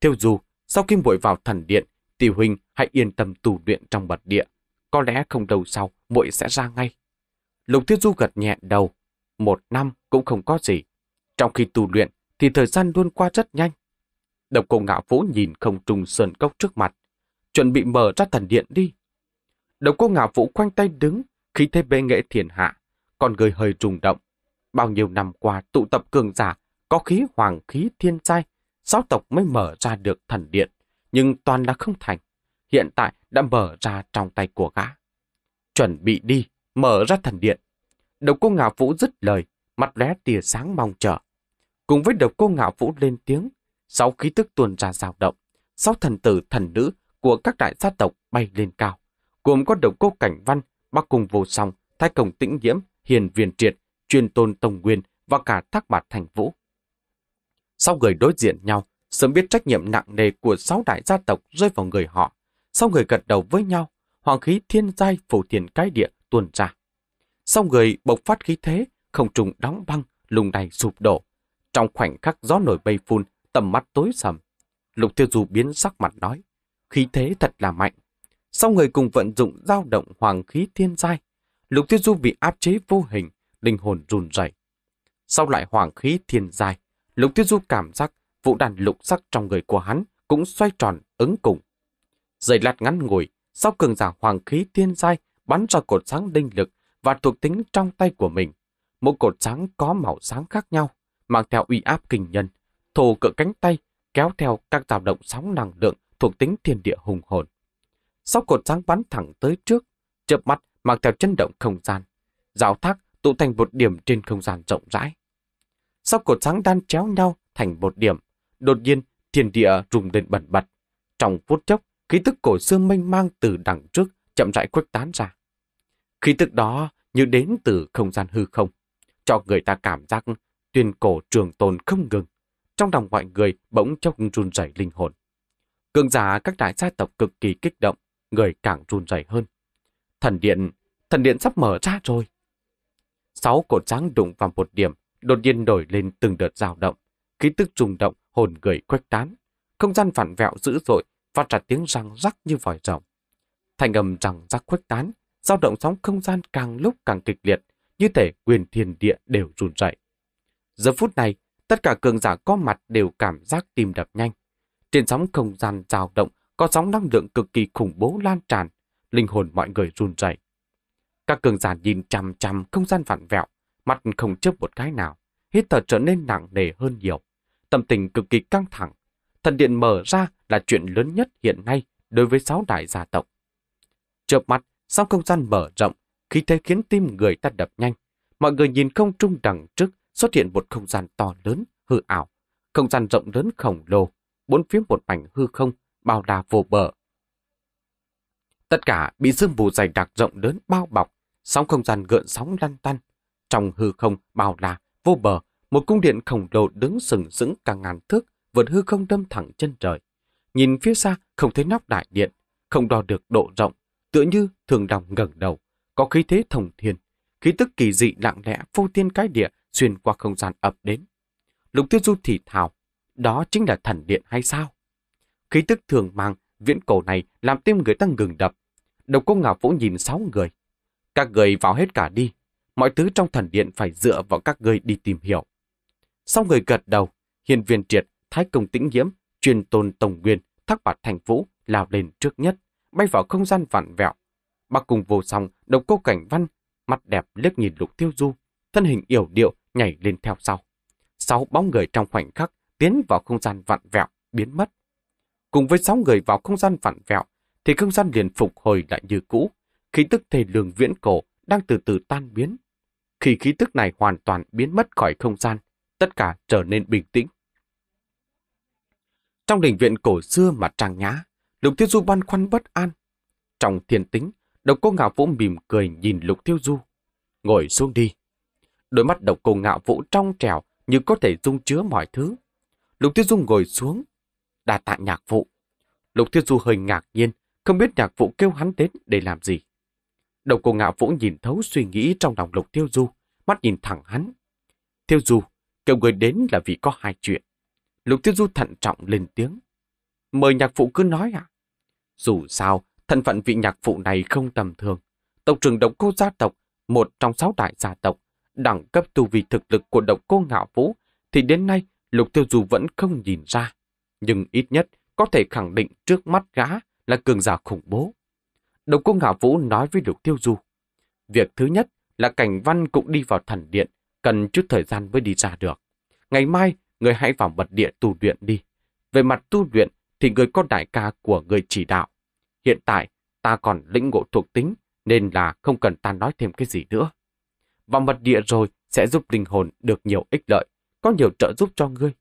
Thiêu Du, sau khi muội vào thần điện, tỷ huynh hãy yên tâm tu luyện trong mật địa, có lẽ không lâu sau, muội sẽ ra ngay. Lục Thiên Du gật nhẹ đầu. Một năm cũng không có gì. Trong khi tu luyện thì thời gian luôn qua rất nhanh. Độc cô ngạo vũ nhìn không trùng sơn cốc trước mặt. Chuẩn bị mở ra thần điện đi. Độc cô ngạo vũ khoanh tay đứng, khí thế bê nghệ thiền hạ. Còn người hơi trùng động. Bao nhiêu năm qua tụ tập cường giả, có khí hoàng khí thiên giai, sáu tộc mới mở ra được thần điện. Nhưng toàn là không thành hiện tại đã mở ra trong tay của gã. Chuẩn bị đi, mở ra thần điện. Độc cô ngạo vũ dứt lời, mắt lóe tia sáng mong chờ. Cùng với độc cô ngạo vũ lên tiếng, sáu khí tức tuôn ra dao động, sáu thần tử thần nữ của các đại gia tộc bay lên cao. Gồm có độc cô cảnh văn, Bác cùng vô song, thái Công tĩnh nhiễm, hiền viền triệt, Truyền tôn tông nguyên và cả thác bạt thành vũ. Sau người đối diện nhau, sớm biết trách nhiệm nặng nề của sáu đại gia tộc rơi vào người họ. Sau người gật đầu với nhau, hoàng khí thiên giai phủ tiền cái địa tuôn ra. Sau người bộc phát khí thế, không trùng đóng băng, lùng này sụp đổ. Trong khoảnh khắc gió nổi bay phun, tầm mắt tối sầm. Lục tiêu du biến sắc mặt nói, khí thế thật là mạnh. Sau người cùng vận dụng dao động hoàng khí thiên giai. Lục tiêu du bị áp chế vô hình, linh hồn run rẩy. Sau lại hoàng khí thiên giai, lục tiêu du cảm giác vụ đàn lục sắc trong người của hắn cũng xoay tròn ứng cùng. Giây lát ngắn ngủi, sau cường giả hoàng khí thiên giai bắn ra cột sáng linh lực và thuộc tính trong tay của mình. một cột sáng có màu sáng khác nhau, mang theo uy áp kinh nhân, thồ cỡ cánh tay, kéo theo các dao động sóng năng lượng thuộc tính thiên địa hùng hồn. Sau cột sáng bắn thẳng tới trước, chớp mắt mang theo chấn động không gian, giáo thác tụ thành một điểm trên không gian rộng rãi. Sau cột sáng đan chéo nhau thành một điểm, đột nhiên thiên địa rùng lên bẩn bật. Trong phút chốc, khí tức cổ xưa mênh mang từ đằng trước chậm rãi khuếch tán ra. Khí tức đó như đến từ không gian hư không, cho người ta cảm giác tuyên cổ trường tồn không ngừng. Trong lòng mọi người bỗng chốc run rẩy linh hồn. Cường giả các đại gia tộc cực kỳ kích động, người càng run rẩy hơn. Thần điện, thần điện sắp mở ra rồi. Sáu cột sáng đụng vào một điểm, đột nhiên đổi lên từng đợt dao động, khí tức rung động, hồn người khuếch tán. Không gian phản vẹo dữ dội, phát ra tiếng răng rắc như vòi rồng. Thành âm răng rắc khuếch tán, dao động sóng không gian càng lúc càng kịch liệt, như thể quyền thiên địa đều run rẩy. Giờ phút này, tất cả cường giả có mặt đều cảm giác tim đập nhanh. Trên sóng không gian dao động có sóng năng lượng cực kỳ khủng bố lan tràn, linh hồn mọi người run rẩy. Các cường giả nhìn chằm chằm không gian vặn vẹo, mặt không chớp một cái nào, hít thở trở nên nặng nề hơn nhiều. Tâm tình cực kỳ căng thẳng, thần điện mở ra là chuyện lớn nhất hiện nay đối với sáu đại gia tộc. Chợp mắt, sau không gian mở rộng, khi thế khiến tim người ta đập nhanh. Mọi người nhìn không trung đằng trước xuất hiện một không gian to lớn, hư ảo. Không gian rộng lớn khổng lồ, bốn phía một mảnh hư không, bao la vô bờ. Tất cả bị sương mù dày đặc rộng lớn bao bọc, sóng không gian gợn sóng lăn tăn. Trong hư không bao la, vô bờ, một cung điện khổng lồ đứng sừng sững cả ngàn thước, vượt hư không đâm thẳng chân trời nhìn phía xa không thấy nóc đại điện, không đo được độ rộng, tựa như thường đồng ngẩng đầu, có khí thế thông thiên, khí tức kỳ dị lặng lẽ phô tiên cái địa xuyên qua không gian ập đến. Lục Tiêu Du thì thào, đó chính là thần điện hay sao? Khí tức thường mang viễn cổ này làm tim người ta ngừng đập. Độc cô ngạo vũ nhìn sáu người. Các người vào hết cả đi. Mọi thứ trong thần điện phải dựa vào các người đi tìm hiểu. Sau người gật đầu, hiền viên triệt, thái công tĩnh nhiễm Truyền tôn Tổng Nguyên, Thác Bạt Thành Vũ lao lên trước nhất, bay vào không gian vặn vẹo. Bác cùng vô song, độc cô cảnh văn, mặt đẹp liếc nhìn lục tiêu du, thân hình yểu điệu nhảy lên theo sau. Sáu bóng người trong khoảnh khắc tiến vào không gian vặn vẹo, biến mất. Cùng với sáu người vào không gian vặn vẹo, thì không gian liền phục hồi lại như cũ, khí tức thể lường viễn cổ đang từ từ tan biến. Khi khí tức này hoàn toàn biến mất khỏi không gian, tất cả trở nên bình tĩnh. Trong đình viện cổ xưa mà trang nhã, Lục Tiêu Du băn khoăn bất an. Trong thiền tính, độc cô ngạo vũ mỉm cười nhìn Lục Tiêu Du. Ngồi xuống đi. Đôi mắt độc cô ngạo vũ trong trèo như có thể dung chứa mọi thứ. Lục Tiêu Du ngồi xuống, đà tạ nhạc vụ. Lục Tiêu Du hơi ngạc nhiên, không biết nhạc vụ kêu hắn đến để làm gì. Độc cô ngạo vũ nhìn thấu suy nghĩ trong lòng Lục Tiêu Du, mắt nhìn thẳng hắn. Tiêu Du, kêu người đến là vì có hai chuyện. Lục Tuyết Du thận trọng lên tiếng. Mời nhạc phụ cứ nói ạ. Dù sao, thân phận vị nhạc phụ này không tầm thường. Tộc trưởng độc cô gia tộc, một trong sáu đại gia tộc, đẳng cấp tu vi thực lực của độc cô ngạo vũ, thì đến nay Lục Tiêu Du vẫn không nhìn ra. Nhưng ít nhất có thể khẳng định trước mắt gã là cường giả khủng bố. Độc cô ngạo vũ nói với Lục Tiêu Du. Việc thứ nhất là cảnh văn cũng đi vào thần điện, cần chút thời gian mới đi ra được. Ngày mai, người hãy vào mật địa tu luyện đi. Về mặt tu luyện thì người có đại ca của người chỉ đạo. Hiện tại, ta còn lĩnh ngộ thuộc tính, nên là không cần ta nói thêm cái gì nữa. Vào mật địa rồi sẽ giúp linh hồn được nhiều ích lợi, có nhiều trợ giúp cho ngươi.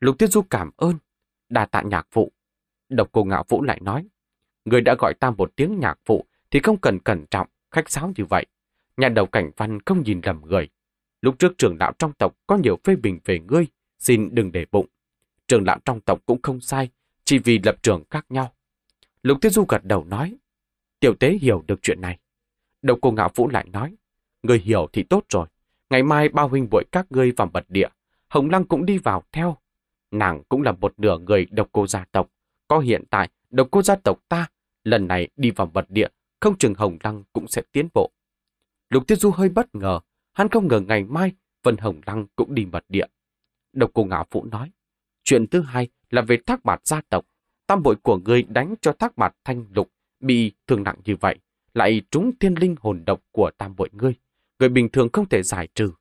Lục Tiết Du cảm ơn, đà tạ nhạc phụ. Độc cô ngạo vũ lại nói, người đã gọi ta một tiếng nhạc phụ thì không cần cẩn trọng, khách sáo như vậy. Nhà đầu cảnh văn không nhìn lầm người. Lúc trước trưởng đạo trong tộc có nhiều phê bình về ngươi, xin đừng để bụng. Trường lão trong tộc cũng không sai, chỉ vì lập trường khác nhau. Lục Tiết Du gật đầu nói, tiểu tế hiểu được chuyện này. Độc cô ngạo vũ lại nói, người hiểu thì tốt rồi. Ngày mai bao huynh bội các ngươi vào mật địa, Hồng Lăng cũng đi vào theo. Nàng cũng là một nửa người độc cô gia tộc. Có hiện tại, độc cô gia tộc ta, lần này đi vào mật địa, không chừng Hồng Lăng cũng sẽ tiến bộ. Lục Tiết Du hơi bất ngờ, hắn không ngờ ngày mai Vân Hồng Lăng cũng đi mật địa. Độc cô ngạo phụ nói, chuyện thứ hai là về thác bạt gia tộc. Tam bội của người đánh cho thác bạt thanh lục bị thương nặng như vậy, lại trúng thiên linh hồn độc của tam bội ngươi. Người bình thường không thể giải trừ.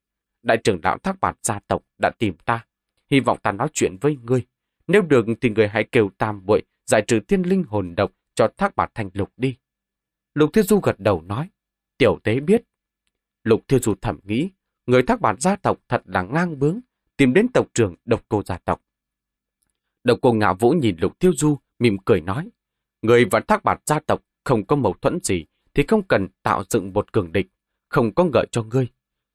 Đại trưởng đạo thác bạt gia tộc đã tìm ta. Hy vọng ta nói chuyện với ngươi. Nếu được thì người hãy kêu tam bội giải trừ thiên linh hồn độc cho thác bạt thanh lục đi. Lục Thiên Du gật đầu nói, tiểu tế biết. Lục Thiên Du thẩm nghĩ, người thác bản gia tộc thật là ngang bướng, tìm đến tộc trưởng độc cô gia tộc. Độc cô ngạo vũ nhìn Lục Tiêu Du, mỉm cười nói, người và thác bạt gia tộc không có mâu thuẫn gì thì không cần tạo dựng một cường địch, không có ngợi cho ngươi,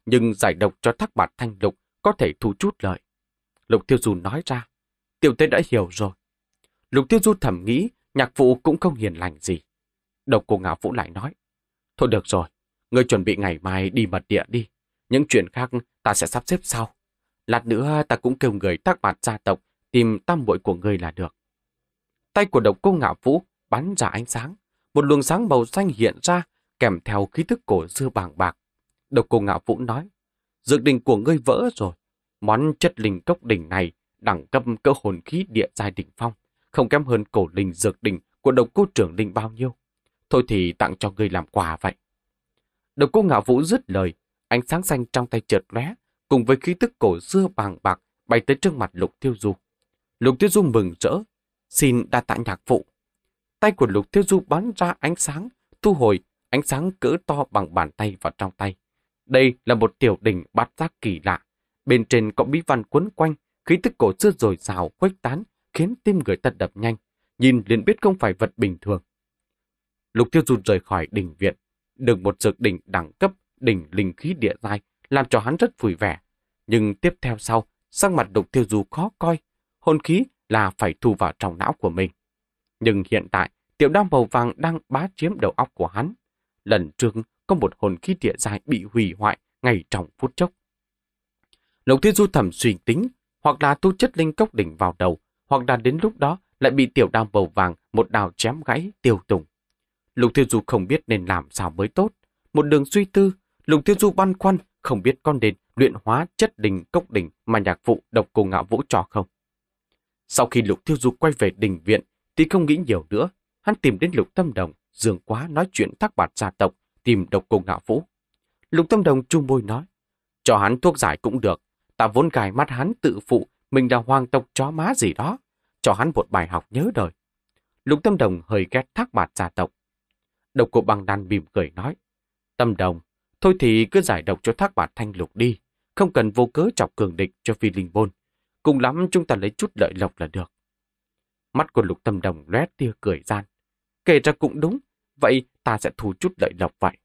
nhưng giải độc cho thác bạt thanh lục có thể thu chút lợi. Lục Tiêu Du nói ra, tiểu tế đã hiểu rồi. Lục Tiêu Du thầm nghĩ, nhạc vũ cũng không hiền lành gì. Độc cô ngạo vũ lại nói, thôi được rồi, ngươi chuẩn bị ngày mai đi mật địa đi, những chuyện khác ta sẽ sắp xếp sau. Lát nữa ta cũng kêu người tác bạt gia tộc tìm tam muội của người là được. Tay của độc cô ngạo vũ bắn ra ánh sáng. Một luồng sáng màu xanh hiện ra kèm theo khí thức cổ xưa bàng bạc. Độc cô ngạo vũ nói, dược đỉnh của ngươi vỡ rồi. Món chất linh cốc đỉnh này đẳng cấp cơ hồn khí địa giai đỉnh phong, không kém hơn cổ linh dược đỉnh của độc cô trưởng linh bao nhiêu. Thôi thì tặng cho ngươi làm quà vậy. Độc cô ngạo vũ dứt lời, ánh sáng xanh trong tay chợt lóe, cùng với khí tức cổ xưa bàng bạc bay tới trước mặt Lục Tiêu Du. Lục Tiêu Du mừng rỡ, xin đa tạ nhạc phụ. Tay của Lục Tiêu Du bắn ra ánh sáng, thu hồi ánh sáng cỡ to bằng bàn tay vào trong tay. Đây là một tiểu đỉnh bát giác kỳ lạ. Bên trên có bí văn quấn quanh, khí tức cổ xưa rồi rào khuếch tán, khiến tim người ta đập nhanh. Nhìn liền biết không phải vật bình thường. Lục Tiêu Du rời khỏi đỉnh viện, được một dược đỉnh đẳng cấp, đỉnh linh khí địa giai làm cho hắn rất vui vẻ. Nhưng tiếp theo sau, sắc mặt đục tiêu du khó coi, hồn khí là phải thu vào trong não của mình. Nhưng hiện tại, tiểu đao màu vàng đang bá chiếm đầu óc của hắn. Lần trước có một hồn khí địa dài bị hủy hoại ngay trong phút chốc. Lục thiên du thầm suy tính, hoặc là tu chất linh cốc đỉnh vào đầu, hoặc là đến lúc đó lại bị tiểu đao màu vàng một đào chém gãy tiêu tùng. Lục Thiên Du không biết nên làm sao mới tốt. Một đường suy tư, Lục Thiên Du băn khoăn không biết con đền luyện hóa chất đình cốc đình mà nhạc phụ độc cô ngạo vũ cho không. Sau khi Lục Thiêu Du quay về đình viện, thì không nghĩ nhiều nữa, hắn tìm đến Lục Tâm Đồng, dường quá nói chuyện thác bạt gia tộc, tìm độc cô ngạo vũ. Lục Tâm Đồng chu môi nói, cho hắn thuốc giải cũng được, ta vốn gài mắt hắn tự phụ, mình là hoàng tộc chó má gì đó, cho hắn một bài học nhớ đời. Lục Tâm Đồng hơi ghét thác bạt gia tộc. Độc cô bằng đan bìm cười nói, Tâm Đồng, Thôi thì cứ giải độc cho thác bạt thanh lục đi, không cần vô cớ chọc cường địch cho phi linh bôn. Cùng lắm chúng ta lấy chút lợi lộc là được. Mắt của lục tâm đồng lóe tia cười gian. Kể ra cũng đúng, vậy ta sẽ thu chút lợi lộc vậy.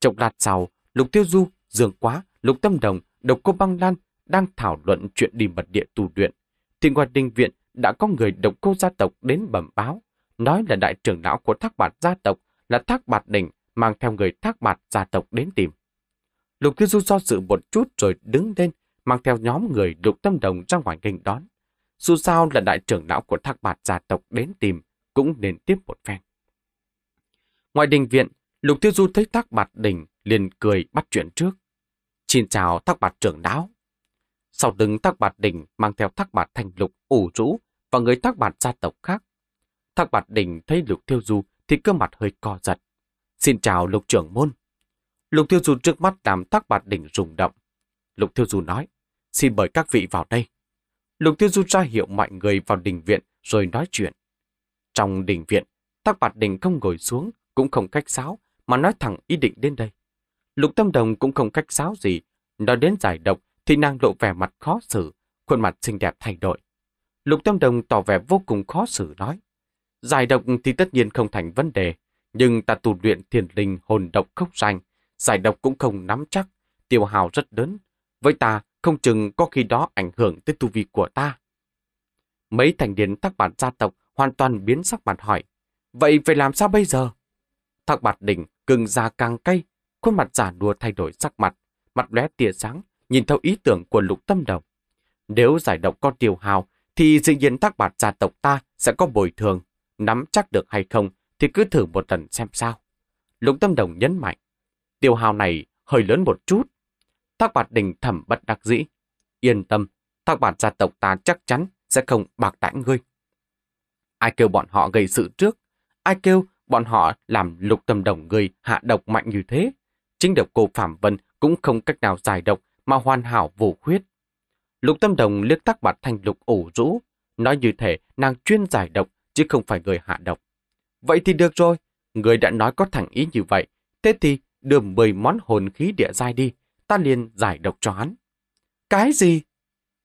Trong lát sau, lục tiêu du, dương quá, lục tâm đồng, độc cô băng lan đang thảo luận chuyện đi mật địa tu luyện. Thì ngoài đình viện đã có người độc cô gia tộc đến bẩm báo, nói là đại trưởng lão của thác bạt gia tộc là thác bạt đình mang theo người thác bạt gia tộc đến tìm. Lục Thiên Du do dự một chút rồi đứng lên, mang theo nhóm người lục tâm đồng ra ngoài nghênh đón. Dù sao là đại trưởng lão của thác bạt gia tộc đến tìm, cũng nên tiếp một phen. Ngoài đình viện, Lục Tiêu Du thấy thác bạt đình liền cười bắt chuyện trước. Xin chào thác bạt trưởng lão. Sau đứng thác bạt đình mang theo thác bạt thành lục ủ rũ và người thác bạt gia tộc khác. Thác bạt đình thấy Lục Tiêu Du thì cơ mặt hơi co giật. Xin chào lục trưởng môn. Lục Thiêu Du trước mắt làm thác bạt đỉnh rùng động. Lục Thiêu Du nói, xin mời các vị vào đây. Lục Thiêu Du ra hiệu mọi người vào đình viện rồi nói chuyện. Trong đình viện, thác bạt đỉnh không ngồi xuống, cũng không cách sáo, mà nói thẳng ý định đến đây. Lục Tâm Đồng cũng không cách sáo gì, nói đến giải độc thì nàng lộ vẻ mặt khó xử, khuôn mặt xinh đẹp thay đổi. Lục Tâm Đồng tỏ vẻ vô cùng khó xử nói. Giải độc thì tất nhiên không thành vấn đề, nhưng ta tu luyện thiền linh hồn độc khốc danh, giải độc cũng không nắm chắc, tiêu hào rất lớn. Với ta, không chừng có khi đó ảnh hưởng tới tu vi của ta. Mấy thành điển thắc bản gia tộc hoàn toàn biến sắc mặt hỏi, vậy phải làm sao bây giờ? Thắc bạt đỉnh cưng ra càng cay, khuôn mặt giả đùa thay đổi sắc mặt, mặt lóe tia sáng, nhìn theo ý tưởng của lục tâm đồng. Nếu giải độc có tiêu hào, thì dự nhiên thác bạt gia tộc ta sẽ có bồi thường. Nắm chắc được hay không thì cứ thử một lần xem sao. Lục Tâm Đồng nhấn mạnh, tiêu hao này hơi lớn một chút. Thác bạt đình thẩm bất đắc dĩ. Yên tâm, thác bạt gia tộc ta chắc chắn sẽ không bạc đãi ngươi. Ai kêu bọn họ gây sự trước, ai kêu bọn họ làm lục tâm đồng người hạ độc mạnh như thế. Chính độc cô Phạm Vân cũng không cách nào giải độc mà hoàn hảo vô khuyết. Lục tâm đồng liếc tắc bạt thành lục ủ rũ, nói như thể nàng chuyên giải độc chứ không phải người hạ độc. Vậy thì được rồi, người đã nói có thẳng ý như vậy, thế thì đưa 10 món hồn khí địa giai đi, ta liền giải độc cho hắn. Cái gì?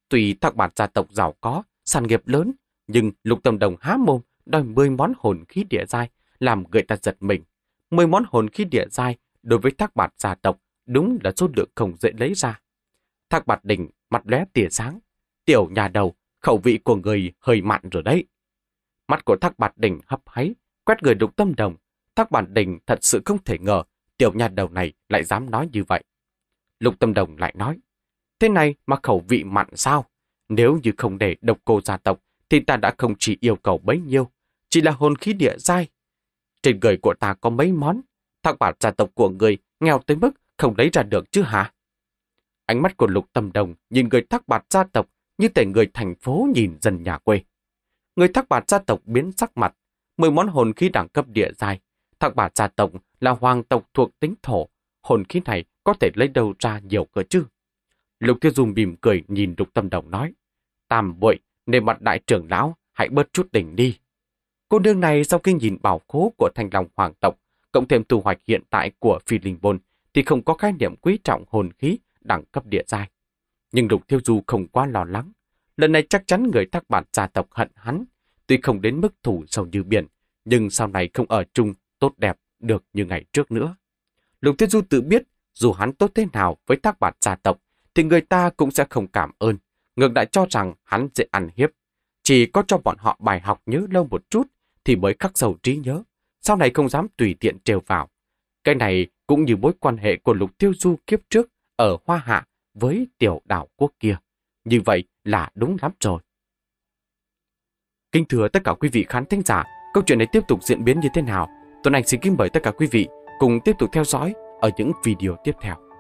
Tùy thắc bản gia tộc giàu có, sản nghiệp lớn, nhưng lục tâm đồng há mồm đòi 10 món hồn khí địa giai, làm người ta giật mình. 10 món hồn khí địa giai đối với thác bạt gia tộc đúng là số lượng không dễ lấy ra. Thác bạt đỉnh mặt lóe tia sáng, tiểu nhà đầu, khẩu vị của người hơi mặn rồi đấy. Mắt của thác bạt đỉnh hấp háy, Quét người lục tâm đồng, thác bản đình thật sự không thể ngờ tiểu nhà đầu này lại dám nói như vậy. Lục tâm đồng lại nói, thế này mà khẩu vị mặn sao? Nếu như không để độc cô gia tộc, thì ta đã không chỉ yêu cầu bấy nhiêu, chỉ là hồn khí địa dai. Trên người của ta có mấy món, thác bản gia tộc của người nghèo tới mức không lấy ra được chứ hả? Ánh mắt của lục tâm đồng nhìn người thác bạt gia tộc như thể người thành phố nhìn dân nhà quê. Người thác bạt gia tộc biến sắc mặt, 10 món hồn khí đẳng cấp địa giai. Thằng bà gia tộc là hoàng tộc thuộc tính thổ. Hồn khí này có thể lấy đâu ra nhiều cơ chứ? Lục Tiêu Dung mỉm cười nhìn Lục Tâm Đồng nói. Tam bội, nên mặt đại trưởng lão, hãy bớt chút đỉnh đi. Cô nương này sau khi nhìn bảo khố của thanh lòng hoàng tộc, cộng thêm tu hoạch hiện tại của phi linh bôn, thì không có khái niệm quý trọng hồn khí đẳng cấp địa giai. Nhưng Lục Tiêu Du không quá lo lắng. Lần này chắc chắn người thác bản gia tộc hận hắn, tuy không đến mức thủ sâu như biển, nhưng sau này không ở chung tốt đẹp được như ngày trước nữa. Lục Thiên Du tự biết, dù hắn tốt thế nào với tác bản gia tộc, thì người ta cũng sẽ không cảm ơn, ngược lại cho rằng hắn dễ ăn hiếp. Chỉ có cho bọn họ bài học nhớ lâu một chút thì mới khắc sâu trí nhớ, sau này không dám tùy tiện trêu vào. Cái này cũng như mối quan hệ của Lục Tiêu Du kiếp trước ở Hoa Hạ với tiểu đảo quốc kia. Như vậy là đúng lắm rồi. Kính thưa tất cả quý vị khán thính giả, câu chuyện này tiếp tục diễn biến như thế nào? Tuấn Anh xin kính mời tất cả quý vị cùng tiếp tục theo dõi ở những video tiếp theo.